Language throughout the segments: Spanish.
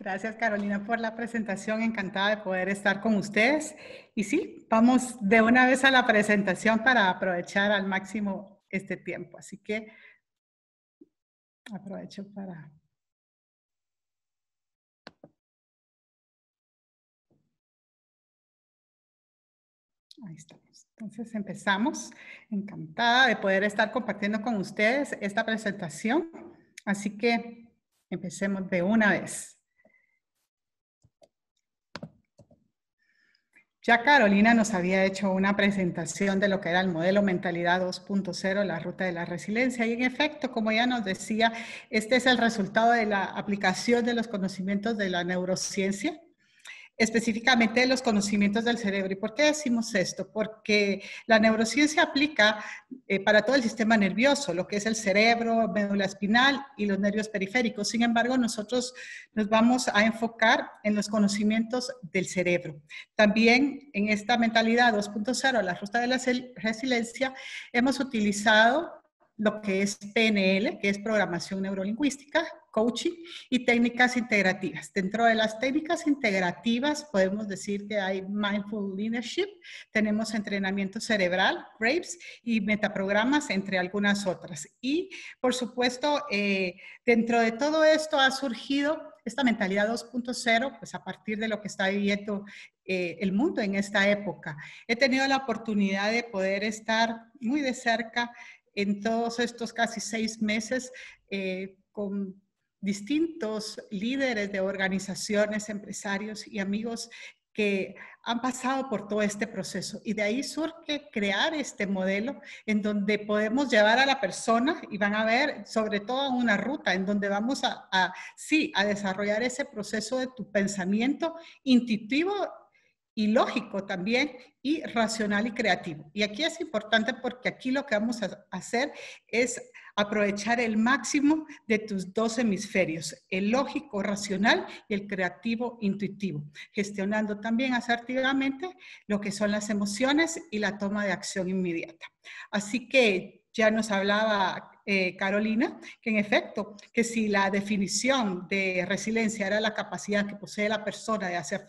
Gracias Carolina por la presentación, encantada de poder estar con ustedes. Y sí, vamos de una vez a la presentación para aprovechar al máximo este tiempo. Así que aprovecho para... Ahí estamos. Entonces empezamos. Encantada de poder estar compartiendo con ustedes esta presentación. Así que empecemos de una vez. Ya Carolina nos había hecho una presentación de lo que era el modelo Mentalidad 2.0, la ruta de la resiliencia, y en efecto, como ya nos decía, este es el resultado de la aplicación de los conocimientos de la neurociencia específicamente los conocimientos del cerebro. ¿Y por qué decimos esto? Porque la neurociencia aplica eh, para todo el sistema nervioso, lo que es el cerebro, médula espinal y los nervios periféricos. Sin embargo, nosotros nos vamos a enfocar en los conocimientos del cerebro. También en esta mentalidad 2.0, la ruta de la resiliencia, hemos utilizado lo que es PNL, que es programación neurolingüística, coaching y técnicas integrativas. Dentro de las técnicas integrativas podemos decir que hay mindful leadership, tenemos entrenamiento cerebral, GRAPES, y metaprogramas, entre algunas otras. Y, por supuesto, eh, dentro de todo esto ha surgido esta mentalidad 2.0, pues a partir de lo que está viviendo eh, el mundo en esta época. He tenido la oportunidad de poder estar muy de cerca en todos estos casi seis meses eh, con distintos líderes de organizaciones, empresarios y amigos que han pasado por todo este proceso. Y de ahí surge crear este modelo en donde podemos llevar a la persona y van a ver sobre todo una ruta en donde vamos a, sí, a desarrollar ese proceso de tu pensamiento intuitivo y lógico también, y racional y creativo. Y aquí es importante porque aquí lo que vamos a hacer es aprovechar el máximo de tus dos hemisferios, el lógico racional y el creativo intuitivo, gestionando también asertivamente lo que son las emociones y la toma de acción inmediata. Así que ya nos hablaba eh, Carolina, que en efecto, que si la definición de resiliencia era la capacidad que posee la persona de hacer,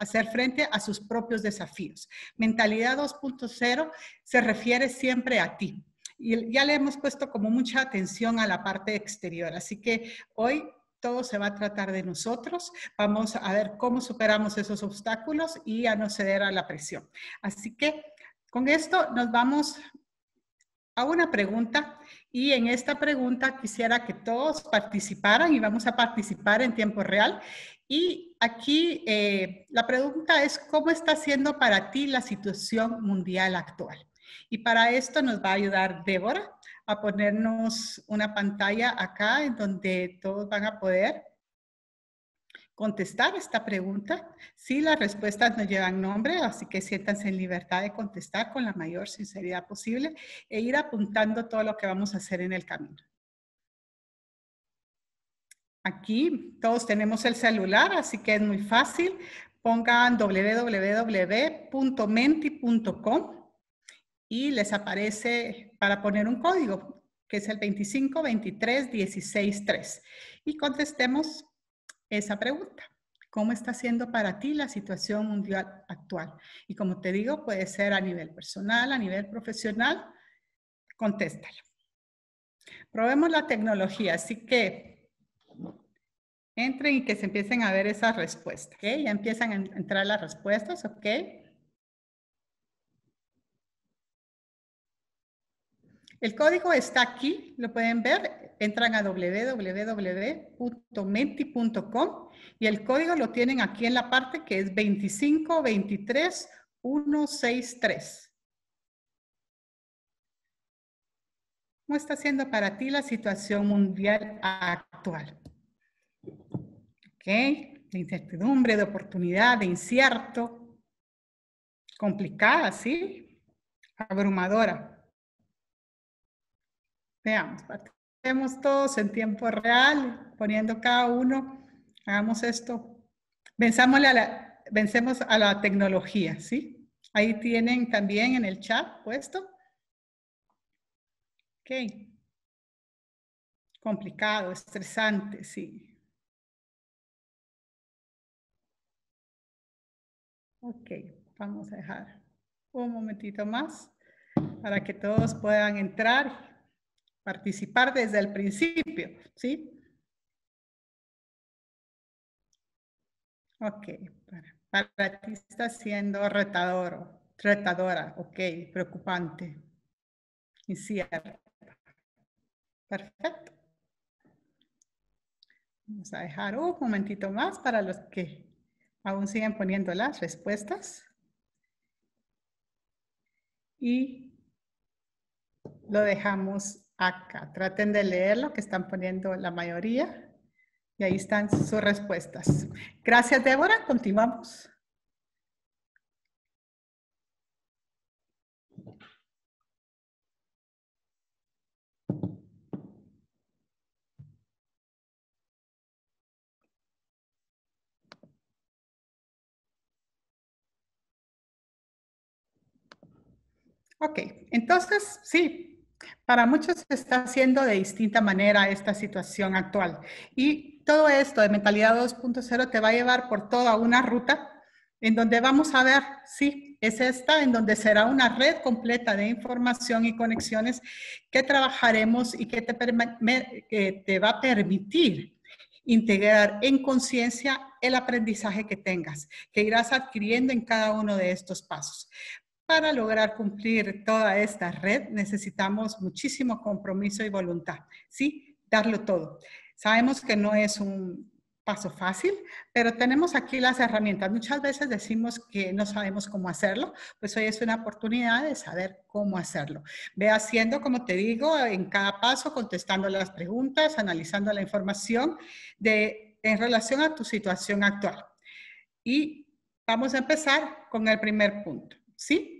hacer frente a sus propios desafíos, mentalidad 2.0 se refiere siempre a ti, y ya le hemos puesto como mucha atención a la parte exterior. Así que hoy todo se va a tratar de nosotros. Vamos a ver cómo superamos esos obstáculos y a no ceder a la presión. Así que con esto nos vamos a una pregunta y en esta pregunta quisiera que todos participaran y vamos a participar en tiempo real. Y aquí eh, la pregunta es, ¿cómo está siendo para ti la situación mundial actual? Y para esto nos va a ayudar Débora a ponernos una pantalla acá en donde todos van a poder contestar esta pregunta. Si las respuestas no llevan nombre, así que siéntanse en libertad de contestar con la mayor sinceridad posible e ir apuntando todo lo que vamos a hacer en el camino. Aquí todos tenemos el celular, así que es muy fácil. Pongan www.menti.com y les aparece para poner un código, que es el 25 23 16 3. Y contestemos esa pregunta. ¿Cómo está siendo para ti la situación mundial actual? Y como te digo, puede ser a nivel personal, a nivel profesional. Contéstalo. Probemos la tecnología, así que entren y que se empiecen a ver esas respuestas, Okay Ya empiezan a entrar las respuestas, ¿ok? El código está aquí, lo pueden ver, entran a www.menti.com y el código lo tienen aquí en la parte que es 2523163. ¿Cómo está siendo para ti la situación mundial actual? Ok, de incertidumbre, de oportunidad, de incierto. Complicada, ¿sí? Abrumadora. Veamos, partimos todos en tiempo real, poniendo cada uno, hagamos esto. vencemos a la tecnología, ¿sí? Ahí tienen también en el chat puesto. Ok. Complicado, estresante, sí. Ok, vamos a dejar un momentito más para que todos puedan entrar participar desde el principio, ¿sí? Ok, para, ti está siendo retador, retadora, ok, preocupante, incierto. Perfecto. Vamos a dejar un momentito más para los que aún siguen poniendo las respuestas. Y lo dejamos acá. Traten de leer lo que están poniendo la mayoría y ahí están sus respuestas. Gracias, Débora. Continuamos. Ok, entonces sí, para muchos se está haciendo de distinta manera esta situación actual. Y todo esto de mentalidad 2.0 te va a llevar por toda una ruta en donde vamos a ver, sí, es esta, en donde será una red completa de información y conexiones que trabajaremos y que te, que te va a permitir integrar en conciencia el aprendizaje que tengas, que irás adquiriendo en cada uno de estos pasos. Para lograr cumplir toda esta red necesitamos muchísimo compromiso y voluntad, ¿sí? Darlo todo. Sabemos que no es un paso fácil, pero tenemos aquí las herramientas. Muchas veces decimos que no sabemos cómo hacerlo, pues hoy es una oportunidad de saber cómo hacerlo. Ve haciendo, como te digo, en cada paso, contestando las preguntas, analizando la información de, en relación a tu situación actual. Y vamos a empezar con el primer punto, ¿sí?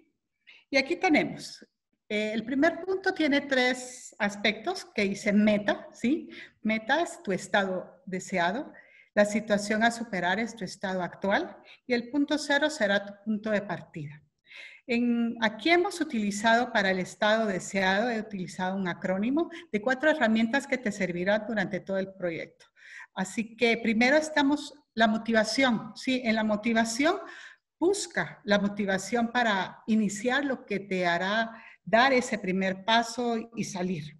Y aquí tenemos, eh, el primer punto tiene tres aspectos que dice meta, ¿sí? Meta es tu estado deseado, la situación a superar es tu estado actual y el punto cero será tu punto de partida. aquí hemos utilizado para el estado deseado, he utilizado un acrónimo de cuatro herramientas que te servirán durante todo el proyecto. Así que primero estamos la motivación, ¿sí? En la motivación busca la motivación para iniciar lo que te hará dar ese primer paso y salir.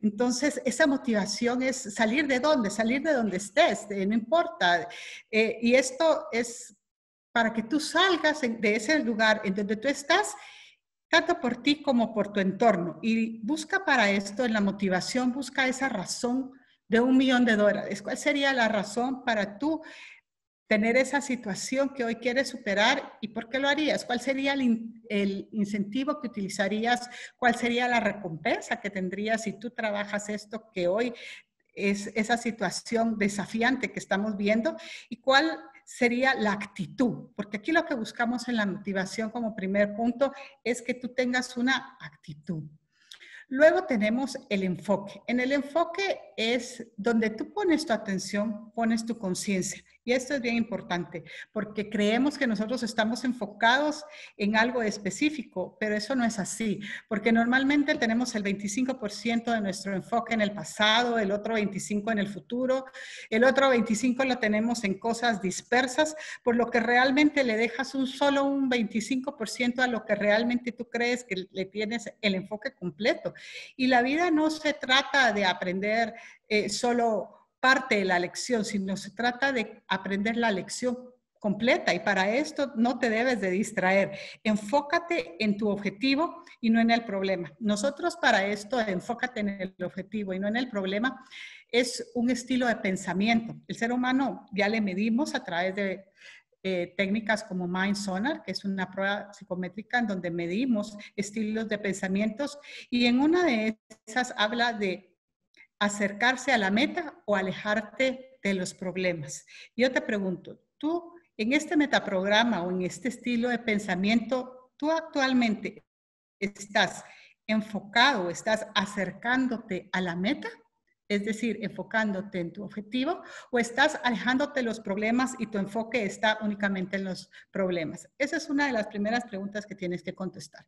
Entonces, esa motivación es salir de dónde, salir de donde estés, no importa. Eh, y esto es para que tú salgas de ese lugar en donde tú estás, tanto por ti como por tu entorno. Y busca para esto, en la motivación, busca esa razón de un millón de dólares. ¿Cuál sería la razón para tú tener esa situación que hoy quieres superar y por qué lo harías? ¿Cuál sería el, incentivo que utilizarías? ¿Cuál sería la recompensa que tendrías si tú trabajas esto que hoy es esa situación desafiante que estamos viendo? ¿Y cuál sería la actitud? Porque aquí lo que buscamos en la motivación como primer punto es que tú tengas una actitud. Luego tenemos el enfoque. En el enfoque es donde tú pones tu atención, pones tu conciencia. Y esto es bien importante, porque creemos que nosotros estamos enfocados en algo específico, pero eso no es así, porque normalmente tenemos el 25% de nuestro enfoque en el pasado, el otro 25% en el futuro, el otro 25% lo tenemos en cosas dispersas, por lo que realmente le dejas un solo un 25% a lo que realmente tú crees que le tienes el enfoque completo. Y la vida no se trata de aprender eh, solo parte de la lección, sino se trata de aprender la lección completa y para esto no te debes de distraer. Enfócate en tu objetivo y no en el problema. Nosotros para esto, enfócate en el objetivo y no en el problema, es un estilo de pensamiento. El ser humano ya le medimos a través de eh, técnicas como Mind Sonar, que es una prueba psicométrica en donde medimos estilos de pensamientos y en una de esas habla de acercarse a la meta o alejarte de los problemas. Yo te pregunto, tú en este metaprograma o en este estilo de pensamiento, tú actualmente estás enfocado, estás acercándote a la meta es decir, enfocándote en tu objetivo, o estás alejándote de los problemas y tu enfoque está únicamente en los problemas? Esa es una de las primeras preguntas que tienes que contestar.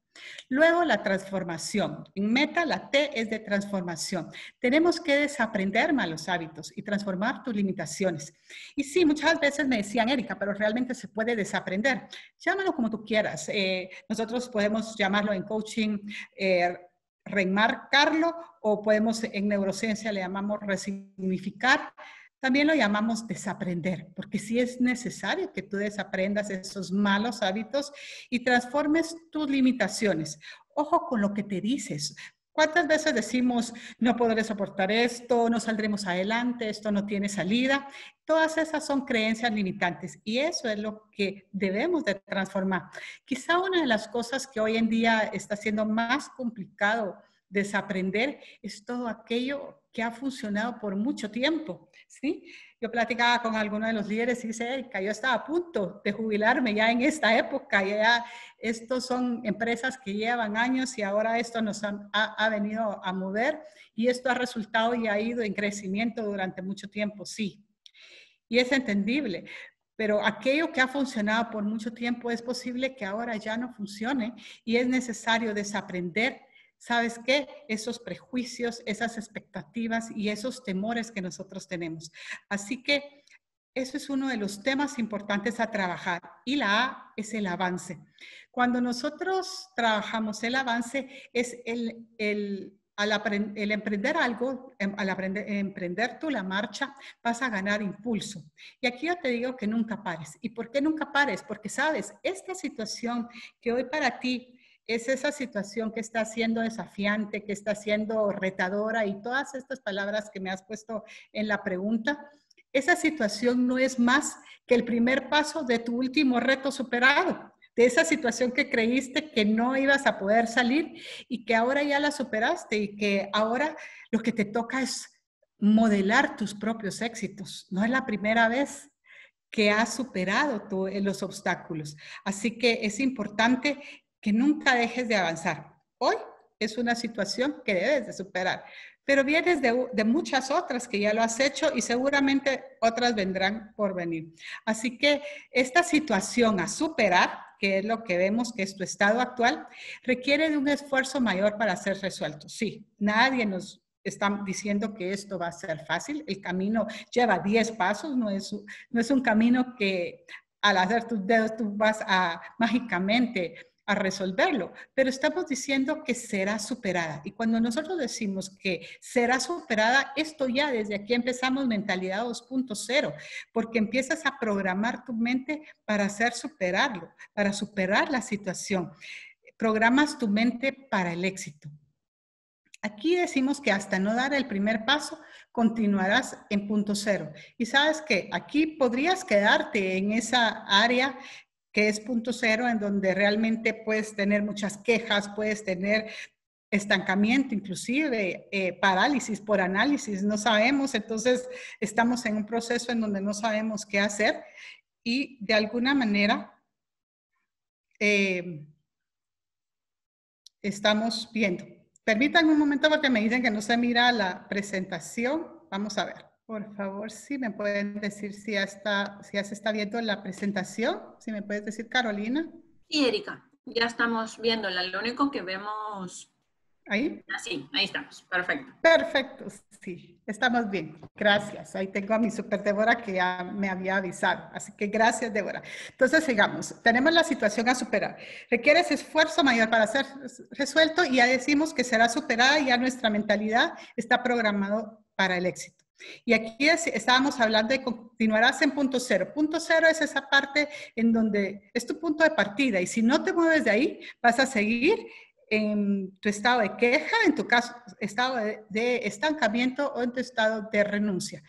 Luego, la transformación. En meta, la T es de transformación. Tenemos que desaprender malos hábitos y transformar tus limitaciones. Y sí, muchas veces me decían, Erika, pero realmente se puede desaprender. Llámalo como tú quieras. Eh, nosotros podemos llamarlo en coaching. Eh, remarcarlo o podemos, en neurociencia le llamamos resignificar, también lo llamamos desaprender, porque si es necesario que tú desaprendas esos malos hábitos y transformes tus limitaciones. Ojo con lo que te dices, ¿Cuántas veces decimos, no podré soportar esto, no saldremos adelante, esto no tiene salida? Todas esas son creencias limitantes y eso es lo que debemos de transformar. Quizá una de las cosas que hoy en día está siendo más complicado desaprender es todo aquello que ha funcionado por mucho tiempo. ¿sí? Yo platicaba con algunos de los líderes y dice, yo estaba a punto de jubilarme ya en esta época, ya estos son empresas que llevan años y ahora esto nos ha, ha venido a mover y esto ha resultado y ha ido en crecimiento durante mucho tiempo, sí. Y es entendible, pero aquello que ha funcionado por mucho tiempo es posible que ahora ya no funcione y es necesario desaprender ¿Sabes qué? Esos prejuicios, esas expectativas y esos temores que nosotros tenemos. Así que eso es uno de los temas importantes a trabajar. Y la A es el avance. Cuando nosotros trabajamos el avance, es el, el el emprender algo, em, al emprender tú la marcha, vas a ganar impulso. Y aquí yo te digo que nunca pares. ¿Y por qué nunca pares? Porque sabes, esta situación que hoy para ti es esa situación que está siendo desafiante, que está siendo retadora y todas estas palabras que me has puesto en la pregunta, esa situación no es más que el primer paso de tu último reto superado, de esa situación que creíste que no ibas a poder salir y que ahora ya la superaste y que ahora lo que te toca es modelar tus propios éxitos. No es la primera vez que has superado eh, los obstáculos. Así que es importante que nunca dejes de avanzar. Hoy es una situación que debes de superar, pero vienes de, muchas otras que ya lo has hecho y seguramente otras vendrán por venir. Así que esta situación a superar, que es lo que vemos que es tu estado actual, requiere de un esfuerzo mayor para ser resuelto. Sí, nadie nos está diciendo que esto va a ser fácil. El camino lleva 10 pasos, no es un camino que al hacer tus dedos tú vas a mágicamente a resolverlo, pero estamos diciendo que será superada. Y cuando nosotros decimos que será superada, esto ya desde aquí empezamos mentalidad 2.0, porque empiezas a programar tu mente para hacer superarlo, para superar la situación. Programas tu mente para el éxito. Aquí decimos que hasta no dar el primer paso, continuarás en punto cero. Y sabes que aquí podrías quedarte en esa área que es punto cero, en donde realmente puedes tener muchas quejas, puedes tener estancamiento, inclusive eh, parálisis por análisis, no sabemos, entonces estamos en un proceso en donde no sabemos qué hacer y de alguna manera eh, estamos viendo. Permítanme un momento porque me dicen que no se mira la presentación, vamos a ver. Por favor, si me pueden decir si ya, está, si se está viendo la presentación, si me puedes decir, Carolina. Sí, Erika, ya estamos viéndola. Lo único que vemos... ¿Ahí? Así, ah, ahí estamos. Perfecto. Perfecto, sí. Estamos bien. Gracias. Ahí tengo a mi super Débora que ya me había avisado. Así que gracias, Débora. Entonces, sigamos. Tenemos la situación a superar. ese esfuerzo mayor para ser resuelto y ya decimos que será superada y ya nuestra mentalidad está programado para el éxito. Y aquí estábamos hablando de continuarás en punto cero. Punto cero es esa parte en donde es tu punto de partida y si no te mueves de ahí, vas a seguir en tu estado de queja, en tu caso, estado de, estancamiento o en tu estado de renuncia.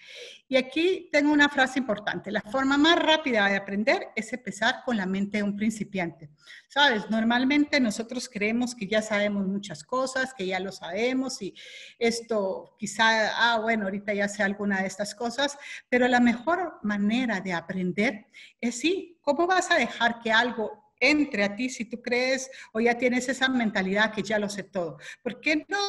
Y aquí tengo una frase importante. La forma más rápida de aprender es empezar con la mente de un principiante. Sabes, normalmente nosotros creemos que ya sabemos muchas cosas, que ya lo sabemos y esto quizá, ah, bueno, ahorita ya sé alguna de estas cosas, pero la mejor manera de aprender es sí, ¿cómo vas a dejar que algo entre a ti si tú crees o ya tienes esa mentalidad que ya lo sé todo. ¿Por qué no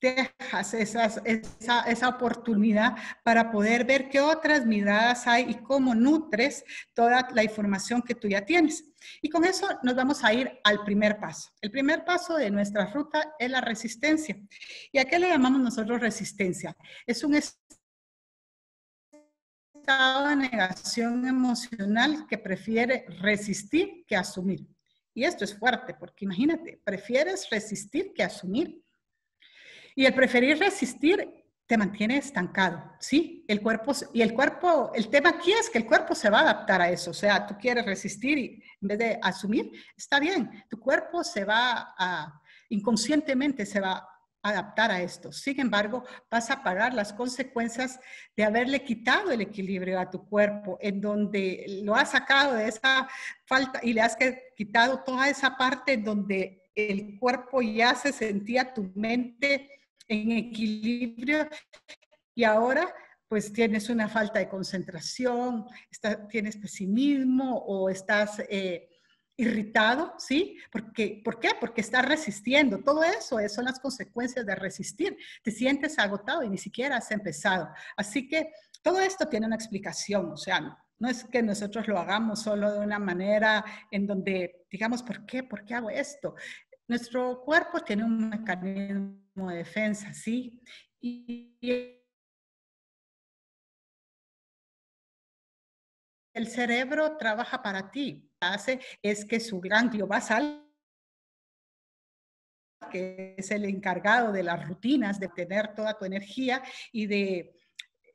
dejas esa, oportunidad para poder ver qué otras miradas hay y cómo nutres toda la información que tú ya tienes. Y con eso nos vamos a ir al primer paso. El primer paso de nuestra ruta es la resistencia. ¿Y a qué le llamamos nosotros resistencia? Es un estado de negación emocional que prefiere resistir que asumir. Y esto es fuerte, porque imagínate, prefieres resistir que asumir. Y el preferir resistir te mantiene estancado, ¿sí? El cuerpo, y el cuerpo, el tema aquí es que el cuerpo se va a adaptar a eso, o sea, tú quieres resistir y en vez de asumir, está bien, tu cuerpo se va a, inconscientemente se va adaptar a esto. Sin embargo, vas a pagar las consecuencias de haberle quitado el equilibrio a tu cuerpo, en donde lo has sacado de esa falta y le has quitado toda esa parte donde el cuerpo ya se sentía tu mente en equilibrio y ahora pues tienes una falta de concentración, tienes pesimismo o estás... Eh, irritado, ¿sí? Porque, ¿Por qué? Porque estás resistiendo. Todo eso, eso son las consecuencias de resistir. Te sientes agotado y ni siquiera has empezado. Así que todo esto tiene una explicación, o sea, no, es que nosotros lo hagamos solo de una manera en donde digamos, ¿por qué? ¿Por qué hago esto? Nuestro cuerpo tiene un mecanismo de defensa, ¿sí? y el cerebro trabaja para ti hace es que su ganglio basal que es el encargado de las rutinas, de tener toda tu energía y de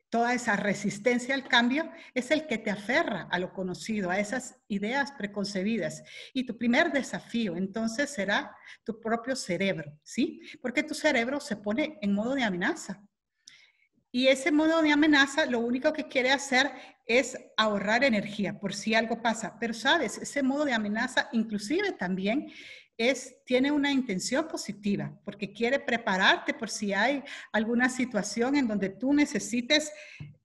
toda esa resistencia al cambio, es el que te aferra a lo conocido, a esas ideas preconcebidas. Y tu primer desafío entonces será tu propio cerebro, ¿sí? Porque tu cerebro se pone en modo de amenaza. Y ese modo de amenaza lo único que quiere hacer es ahorrar energía por si algo pasa. Pero sabes, ese modo de amenaza inclusive también es, tiene una intención positiva, porque quiere prepararte por si hay alguna situación en donde tú necesites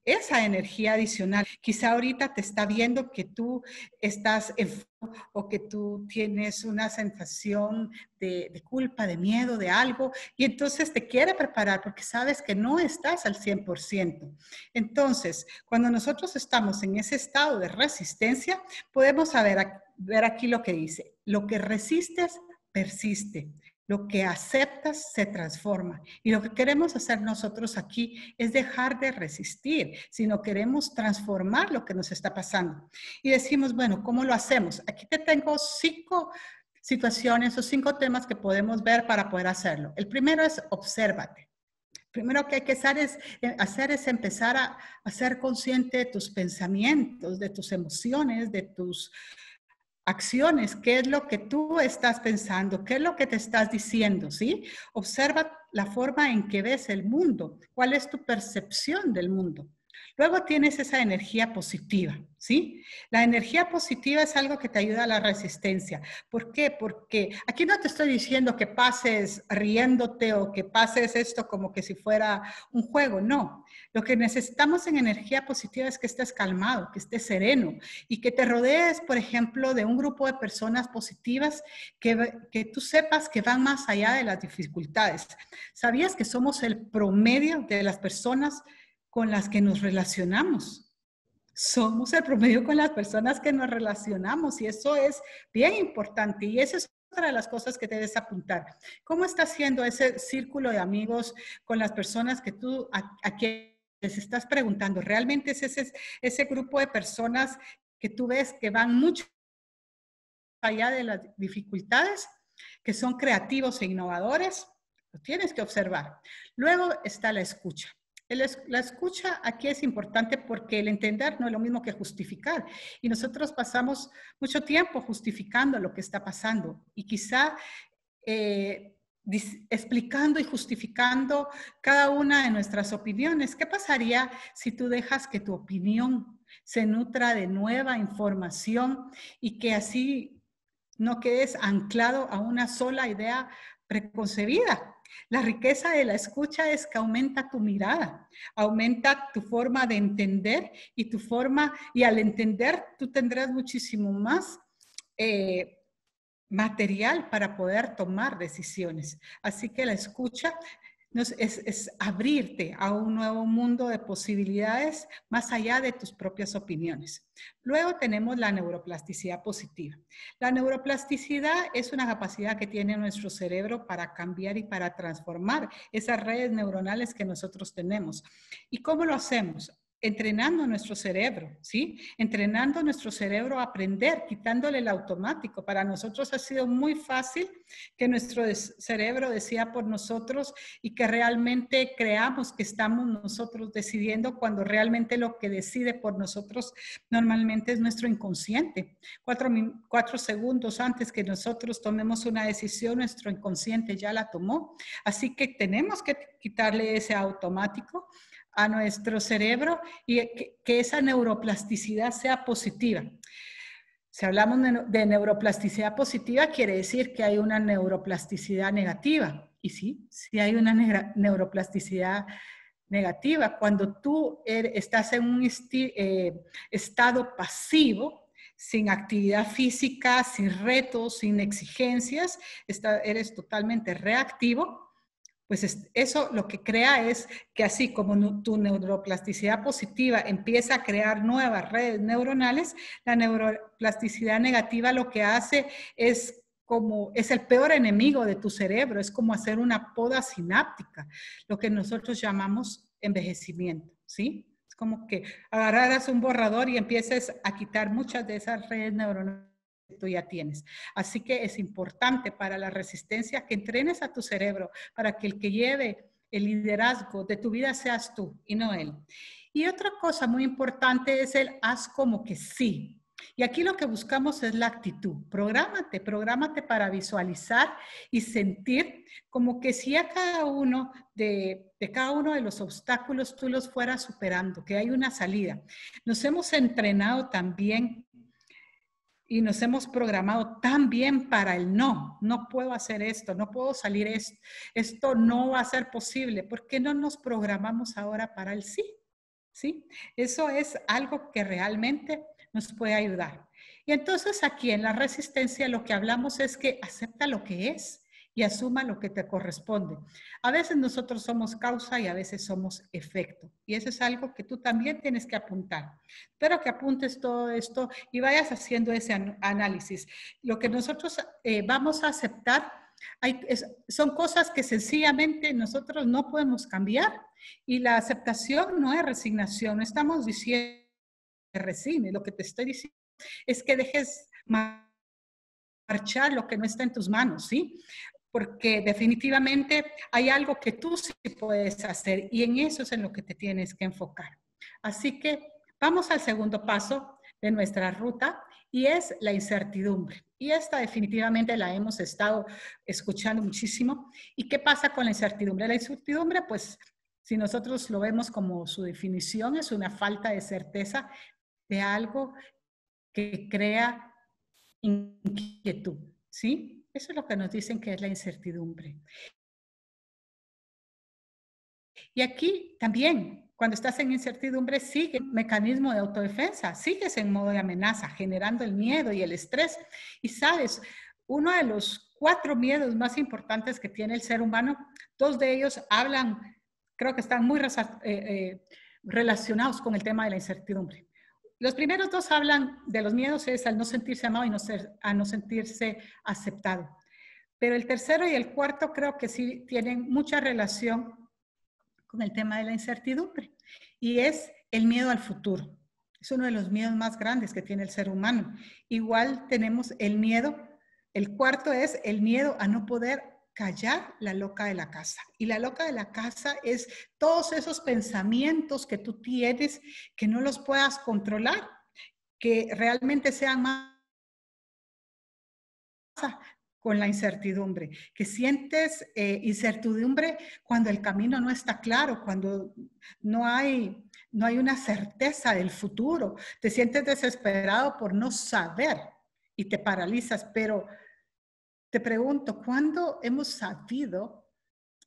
esa energía adicional. Quizá ahorita te está viendo que tú estás fuego o que tú tienes una sensación de, culpa, de miedo, de algo, y entonces te quiere preparar porque sabes que no estás al 100%. Entonces, cuando nosotros estamos en ese estado de resistencia, podemos saber, ver aquí lo que dice, lo que resistes persiste. Lo que aceptas se transforma. Y lo que queremos hacer nosotros aquí es dejar de resistir, sino queremos transformar lo que nos está pasando. Y decimos, bueno, ¿cómo lo hacemos? Aquí te tengo cinco situaciones o cinco temas que podemos ver para poder hacerlo. El primero es obsérvate. Primero que hay que hacer es, eh, empezar a, a ser consciente de tus pensamientos, de tus emociones, de tus acciones, qué es lo que tú estás pensando, qué es lo que te estás diciendo, ¿sí? Observa la forma en que ves el mundo, cuál es tu percepción del mundo. Luego tienes esa energía positiva, ¿sí? La energía positiva es algo que te ayuda a la resistencia. ¿Por qué? Porque aquí no te estoy diciendo que pases riéndote o que pases esto como que si fuera un juego, no. Lo que necesitamos en energía positiva es que estés calmado, que estés sereno y que te rodees, por ejemplo, de un grupo de personas positivas que, que tú sepas que van más allá de las dificultades. ¿Sabías que somos el promedio de las personas? con las que nos relacionamos. Somos el promedio con las personas que nos relacionamos y eso es bien importante y esa es otra de las cosas que debes apuntar. ¿Cómo está siendo ese círculo de amigos con las personas que tú a, a quienes estás preguntando? ¿Realmente es ese, ese grupo de personas que tú ves que van mucho allá de las dificultades, que son creativos e innovadores? Lo tienes que observar. Luego está la escucha. La escucha aquí es importante porque el entender no es lo mismo que justificar. Y nosotros pasamos mucho tiempo justificando lo que está pasando y quizá eh, explicando y justificando cada una de nuestras opiniones. ¿Qué pasaría si tú dejas que tu opinión se nutra de nueva información y que así no quedes anclado a una sola idea preconcebida. La riqueza de la escucha es que aumenta tu mirada, aumenta tu forma de entender y tu forma, y al entender tú tendrás muchísimo más eh, material para poder tomar decisiones. Así que la escucha es, abrirte a un nuevo mundo de posibilidades más allá de tus propias opiniones. Luego tenemos la neuroplasticidad positiva. La neuroplasticidad es una capacidad que tiene nuestro cerebro para cambiar y para transformar esas redes neuronales que nosotros tenemos. ¿Y cómo lo hacemos? entrenando nuestro cerebro, ¿sí? Entrenando nuestro cerebro a aprender, quitándole el automático. Para nosotros ha sido muy fácil que nuestro cerebro decida por nosotros y que realmente creamos que estamos nosotros decidiendo cuando realmente lo que decide por nosotros normalmente es nuestro inconsciente. cuatro segundos antes que nosotros tomemos una decisión, nuestro inconsciente ya la tomó. Así que tenemos que quitarle ese automático a nuestro cerebro y que, esa neuroplasticidad sea positiva. Si hablamos de, neuroplasticidad positiva, quiere decir que hay una neuroplasticidad negativa. Y sí, sí hay una neuroplasticidad negativa. Cuando tú er, estás en un eh, estado pasivo, sin actividad física, sin retos, sin exigencias, eres totalmente reactivo, pues eso lo que crea es que así como tu neuroplasticidad positiva empieza a crear nuevas redes neuronales, la neuroplasticidad negativa lo que hace es como es el peor enemigo de tu cerebro, es como hacer una poda sináptica, lo que nosotros llamamos envejecimiento, ¿sí? Es como que agarraras un borrador y empieces a quitar muchas de esas redes neuronales tú ya tienes. Así que es importante para la resistencia que entrenes a tu cerebro para que el que lleve el liderazgo de tu vida seas tú y no él. Y otra cosa muy importante es el haz como que sí. Y aquí lo que buscamos es la actitud. Prográmate, prográmate para visualizar y sentir como que si a cada uno de, cada uno de los obstáculos tú los fueras superando, que hay una salida. Nos hemos entrenado también y nos hemos programado tan bien para el no, no puedo hacer esto, no puedo salir esto, esto no va a ser posible, ¿por qué no nos programamos ahora para el sí? ¿Sí? Eso es algo que realmente nos puede ayudar. Y entonces aquí en la resistencia lo que hablamos es que acepta lo que es y asuma lo que te corresponde. A veces nosotros somos causa y a veces somos efecto. Y eso es algo que tú también tienes que apuntar. Espero que apuntes todo esto y vayas haciendo ese análisis. Lo que nosotros eh, vamos a aceptar hay, son cosas que sencillamente nosotros no podemos cambiar y la aceptación no es resignación. No estamos diciendo que resignes. Lo que te estoy diciendo es que dejes marchar lo que no está en tus manos, ¿sí? porque definitivamente hay algo que tú sí puedes hacer y en eso es en lo que te tienes que enfocar. Así que vamos al segundo paso de nuestra ruta y es la incertidumbre. Y esta definitivamente la hemos estado escuchando muchísimo. ¿Y qué pasa con la incertidumbre? La incertidumbre, pues, si nosotros lo vemos como su definición, es una falta de certeza de algo que crea inquietud, ¿sí? Eso es lo que nos dicen que es la incertidumbre. Y aquí también, cuando estás en incertidumbre, sigue el mecanismo de autodefensa, sigues en modo de amenaza, generando el miedo y el estrés. Y sabes, uno de los cuatro miedos más importantes que tiene el ser humano, dos de ellos hablan, creo que están muy eh, eh, relacionados con el tema de la incertidumbre los primeros dos hablan de los miedos, es al no sentirse amado y no ser, a no sentirse aceptado. Pero el tercero y el cuarto creo que sí tienen mucha relación con el tema de la incertidumbre y es el miedo al futuro. Es uno de los miedos más grandes que tiene el ser humano. Igual tenemos el miedo, el cuarto es el miedo a no poder callar la loca de la casa. Y la loca de la casa es todos esos pensamientos que tú tienes que no los puedas controlar, que realmente sean más con la incertidumbre, que sientes eh, incertidumbre cuando el camino no está claro, cuando no hay, no hay una certeza del futuro, te sientes desesperado por no saber y te paralizas, pero te pregunto, ¿cuándo hemos sabido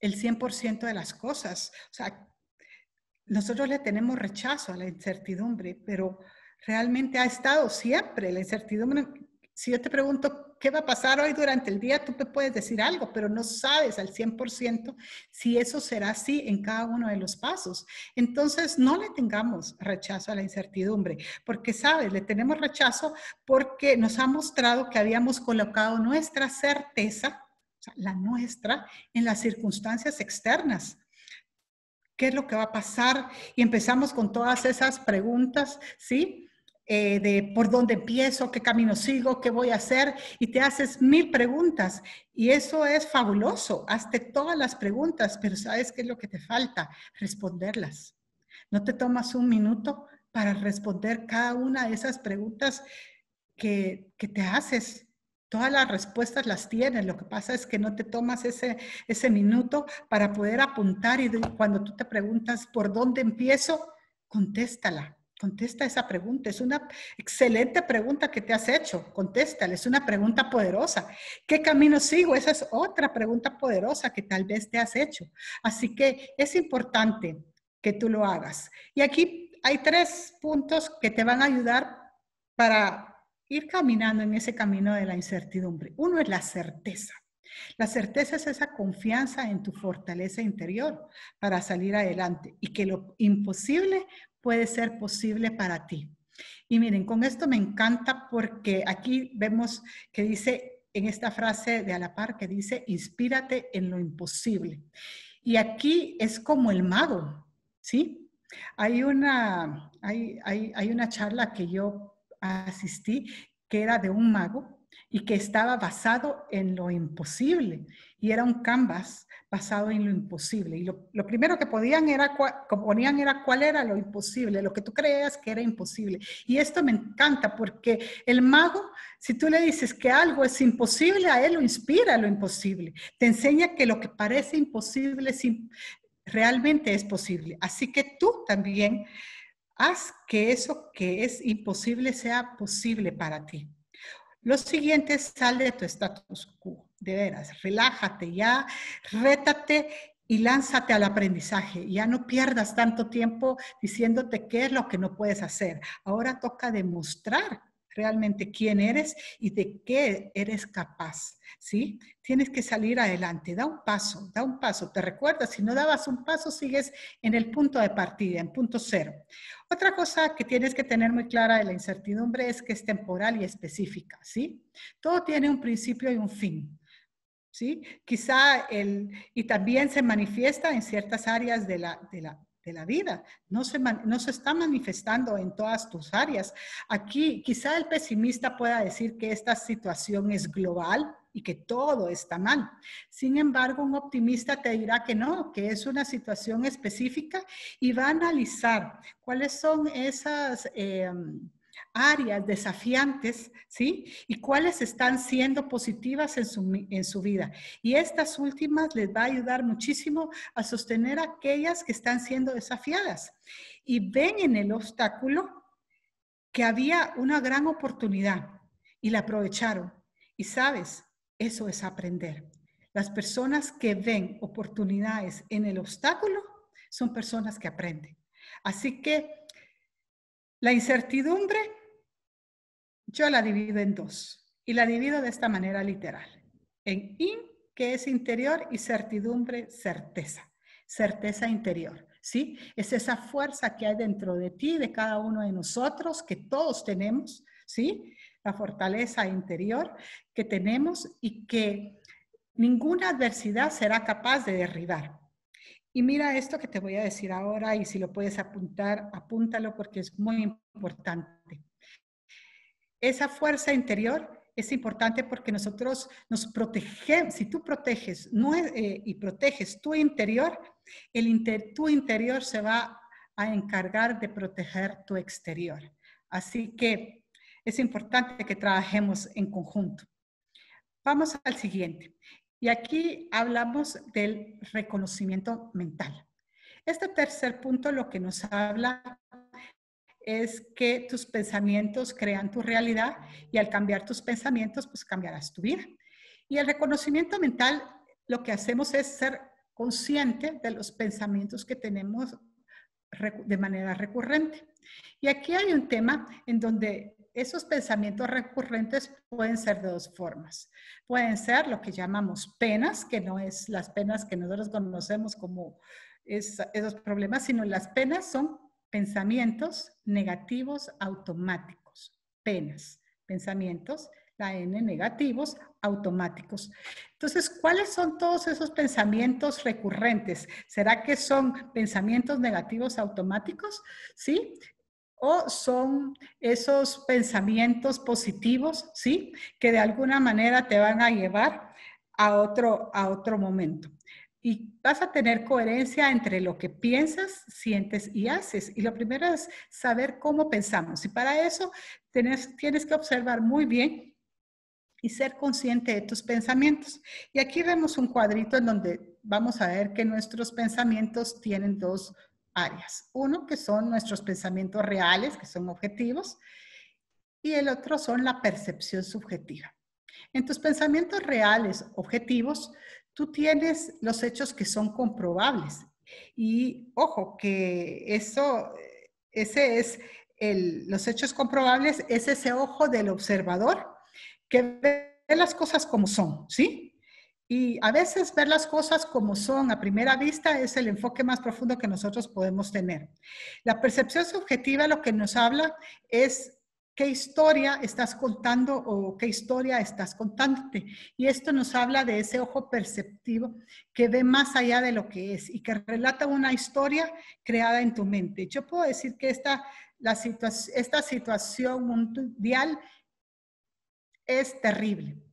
el 100% de las cosas? O sea, nosotros le tenemos rechazo a la incertidumbre, pero realmente ha estado siempre la incertidumbre si yo te pregunto qué va a pasar hoy durante el día, tú te puedes decir algo, pero no sabes al 100% si eso será así en cada uno de los pasos. Entonces, no le tengamos rechazo a la incertidumbre, porque, ¿sabes? Le tenemos rechazo porque nos ha mostrado que habíamos colocado nuestra certeza, la nuestra, en las circunstancias externas qué es lo que va a pasar y empezamos con todas esas preguntas, ¿sí? Eh, de por dónde empiezo, qué camino sigo, qué voy a hacer, y te haces mil preguntas. Y eso es fabuloso, hazte todas las preguntas, pero ¿sabes qué es lo que te falta? Responderlas. No te tomas un minuto para responder cada una de esas preguntas que, que te haces. Todas las respuestas las tienes, lo que pasa es que no te tomas ese, ese minuto para poder apuntar y cuando tú te preguntas por dónde empiezo, contéstala Contesta esa pregunta. Es una excelente pregunta que te has hecho. Contéstale. Es una pregunta poderosa. ¿Qué camino sigo? Esa es otra pregunta poderosa que tal vez te has hecho. Así que es importante que tú lo hagas. Y aquí hay tres puntos que te van a ayudar para ir caminando en ese camino de la incertidumbre. Uno es la certeza. La certeza es esa confianza en tu fortaleza interior para salir adelante y que lo imposible puede ser posible para ti. Y miren, con esto me encanta porque aquí vemos que dice en esta frase de a la par que dice, inspírate en lo imposible. Y aquí es como el mago, ¿sí? Hay una, hay, hay una charla que yo asistí que era de un mago y que estaba basado en lo imposible y era un canvas basado en lo imposible. Y lo, primero que podían era, ponían era cuál era lo imposible, lo que tú creas que era imposible. Y esto me encanta porque el mago, si tú le dices que algo es imposible, a él lo inspira lo imposible. Te enseña que lo que parece imposible realmente es posible. Así que tú también haz que eso que es imposible sea posible para ti. Lo siguiente sale de tu status quo de veras, relájate ya, rétate y lánzate al aprendizaje. Ya no pierdas tanto tiempo diciéndote qué es lo que no puedes hacer. Ahora toca demostrar realmente quién eres y de qué eres capaz, ¿sí? Tienes que salir adelante, da un paso, da un paso. Te recuerdas, si no dabas un paso, sigues en el punto de partida, en punto cero. Otra cosa que tienes que tener muy clara de la incertidumbre es que es temporal y específica, ¿sí? Todo tiene un principio y un fin. ¿sí? Quizá el, y también se manifiesta en ciertas áreas de la, vida, no se, no se está manifestando en todas tus áreas. Aquí quizá el pesimista pueda decir que esta situación es global y que todo está mal. Sin embargo, un optimista te dirá que no, que es una situación específica y va a analizar cuáles son esas... Em, áreas desafiantes, ¿sí? Y cuáles están siendo positivas en su, en su vida. Y estas últimas les va a ayudar muchísimo a sostener aquellas que están siendo desafiadas. Y ven en el obstáculo que había una gran oportunidad y la aprovecharon. Y sabes, eso es aprender. Las personas que ven oportunidades en el obstáculo son personas que aprenden. Así que la incertidumbre, yo la divido en dos y la divido de esta manera literal. En in, que es interior, y certidumbre, certeza. Certeza interior. ¿Sí? Es esa fuerza que hay dentro de ti, de cada uno de nosotros, que todos tenemos, ¿sí? La fortaleza interior que tenemos y que ninguna adversidad será capaz de derribar. Y mira esto que te voy a decir ahora y si lo puedes apuntar, apúntalo porque es muy importante. Esa fuerza interior es importante porque nosotros nos protegemos, si tú proteges eh, y proteges tu interior, el tu interior se va a encargar de proteger tu exterior. Así que es importante que trabajemos en conjunto. Vamos al siguiente. Y aquí hablamos del reconocimiento mental. Este tercer punto lo que nos habla es que tus pensamientos crean tu realidad y al cambiar tus pensamientos, pues cambiarás tu vida. Y el reconocimiento mental lo que hacemos es ser consciente de los pensamientos que tenemos de manera recurrente. Y aquí hay un tema en donde esos pensamientos recurrentes pueden ser de dos formas. Pueden ser lo que llamamos penas, que no es las penas que nosotros conocemos como esos problemas, sino las penas son pensamientos negativos automáticos, penas, pensamientos, la N negativos automáticos. Entonces, ¿cuáles son todos esos pensamientos recurrentes? ¿Será que son pensamientos negativos automáticos? Sí, o son esos pensamientos positivos, ¿sí? Que de alguna manera te van a llevar a otro, a otro momento. Y vas a tener coherencia entre lo que piensas, sientes y haces. Y lo primero es saber cómo pensamos. Y para eso tienes que observar muy bien y ser consciente de tus pensamientos. Y aquí vemos un cuadrito en donde vamos a ver que nuestros pensamientos tienen dos, uno que son nuestros pensamientos reales, que son objetivos, y el otro son la percepción subjetiva. En tus pensamientos reales, objetivos, tú tienes los hechos que son comprobables. Y ojo, que eso, ese es los hechos comprobables, es ese ojo del observador que ve las cosas como son, ¿sí? Y a veces ver las cosas como son a primera vista es el enfoque más profundo que nosotros podemos tener. La percepción subjetiva lo que nos habla es qué historia estás contando o qué historia estás contándote. Y esto nos habla de ese ojo perceptivo que ve más allá de lo que es y que relata una historia creada en tu mente. Yo puedo decir que esta, esta situación mundial es terrible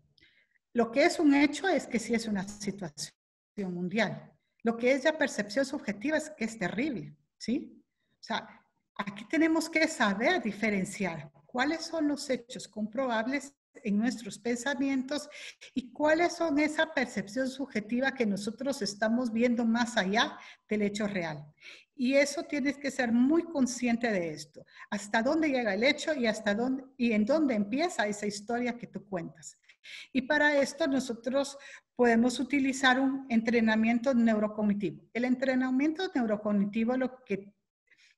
lo que es un hecho es que sí es una situación mundial. Lo que es ya percepción subjetiva es que es terrible, ¿sí? O sea, aquí tenemos que saber diferenciar cuáles son los hechos comprobables en nuestros pensamientos y cuáles son esa percepción subjetiva que nosotros estamos viendo más allá del hecho real. Y eso tienes que ser muy consciente de esto, hasta dónde llega el hecho y hasta dónde y en dónde empieza esa historia que tú cuentas. Y para esto nosotros podemos utilizar un entrenamiento neurocognitivo. El entrenamiento neurocognitivo lo que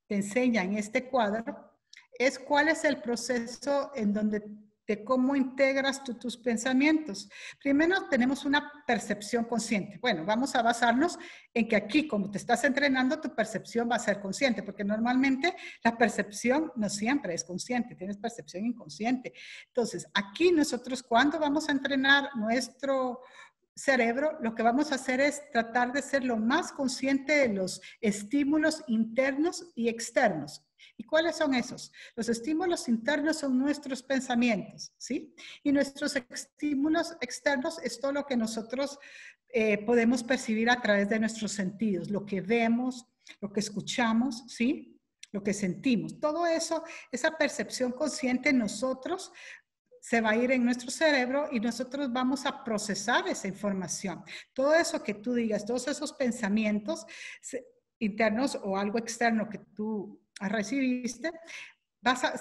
te enseña en este cuadro es cuál es el proceso en donde de cómo integras tus pensamientos. Primero tenemos una percepción consciente. Bueno, vamos a basarnos en que aquí, como te estás entrenando, tu percepción va a ser consciente, porque normalmente la percepción no siempre es consciente, tienes percepción inconsciente. Entonces, aquí nosotros cuando vamos a entrenar nuestro cerebro, lo que vamos a hacer es tratar de ser lo más consciente de los estímulos internos y externos. ¿Y cuáles son esos? Los estímulos internos son nuestros pensamientos, ¿sí? Y nuestros estímulos externos es todo lo que nosotros eh, podemos percibir a través de nuestros sentidos, lo que vemos, lo que escuchamos, ¿sí? Lo que sentimos. Todo eso, esa percepción consciente en nosotros se va a ir en nuestro cerebro y nosotros vamos a procesar esa información. Todo eso que tú digas, todos esos pensamientos internos o algo externo que tú Ah, recibiste,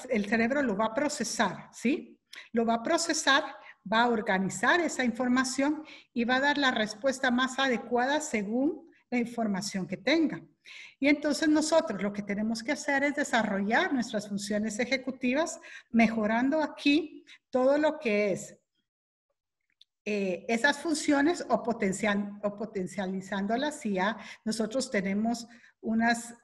el cerebro lo va a procesar, ¿sí? Lo va a procesar, va a organizar esa información y va a dar la respuesta más adecuada según la información que tenga. Y entonces nosotros lo que tenemos que hacer es desarrollar nuestras funciones ejecutivas, mejorando aquí todo lo que es eh, esas funciones o, o potencializándolas si ya nosotros tenemos unas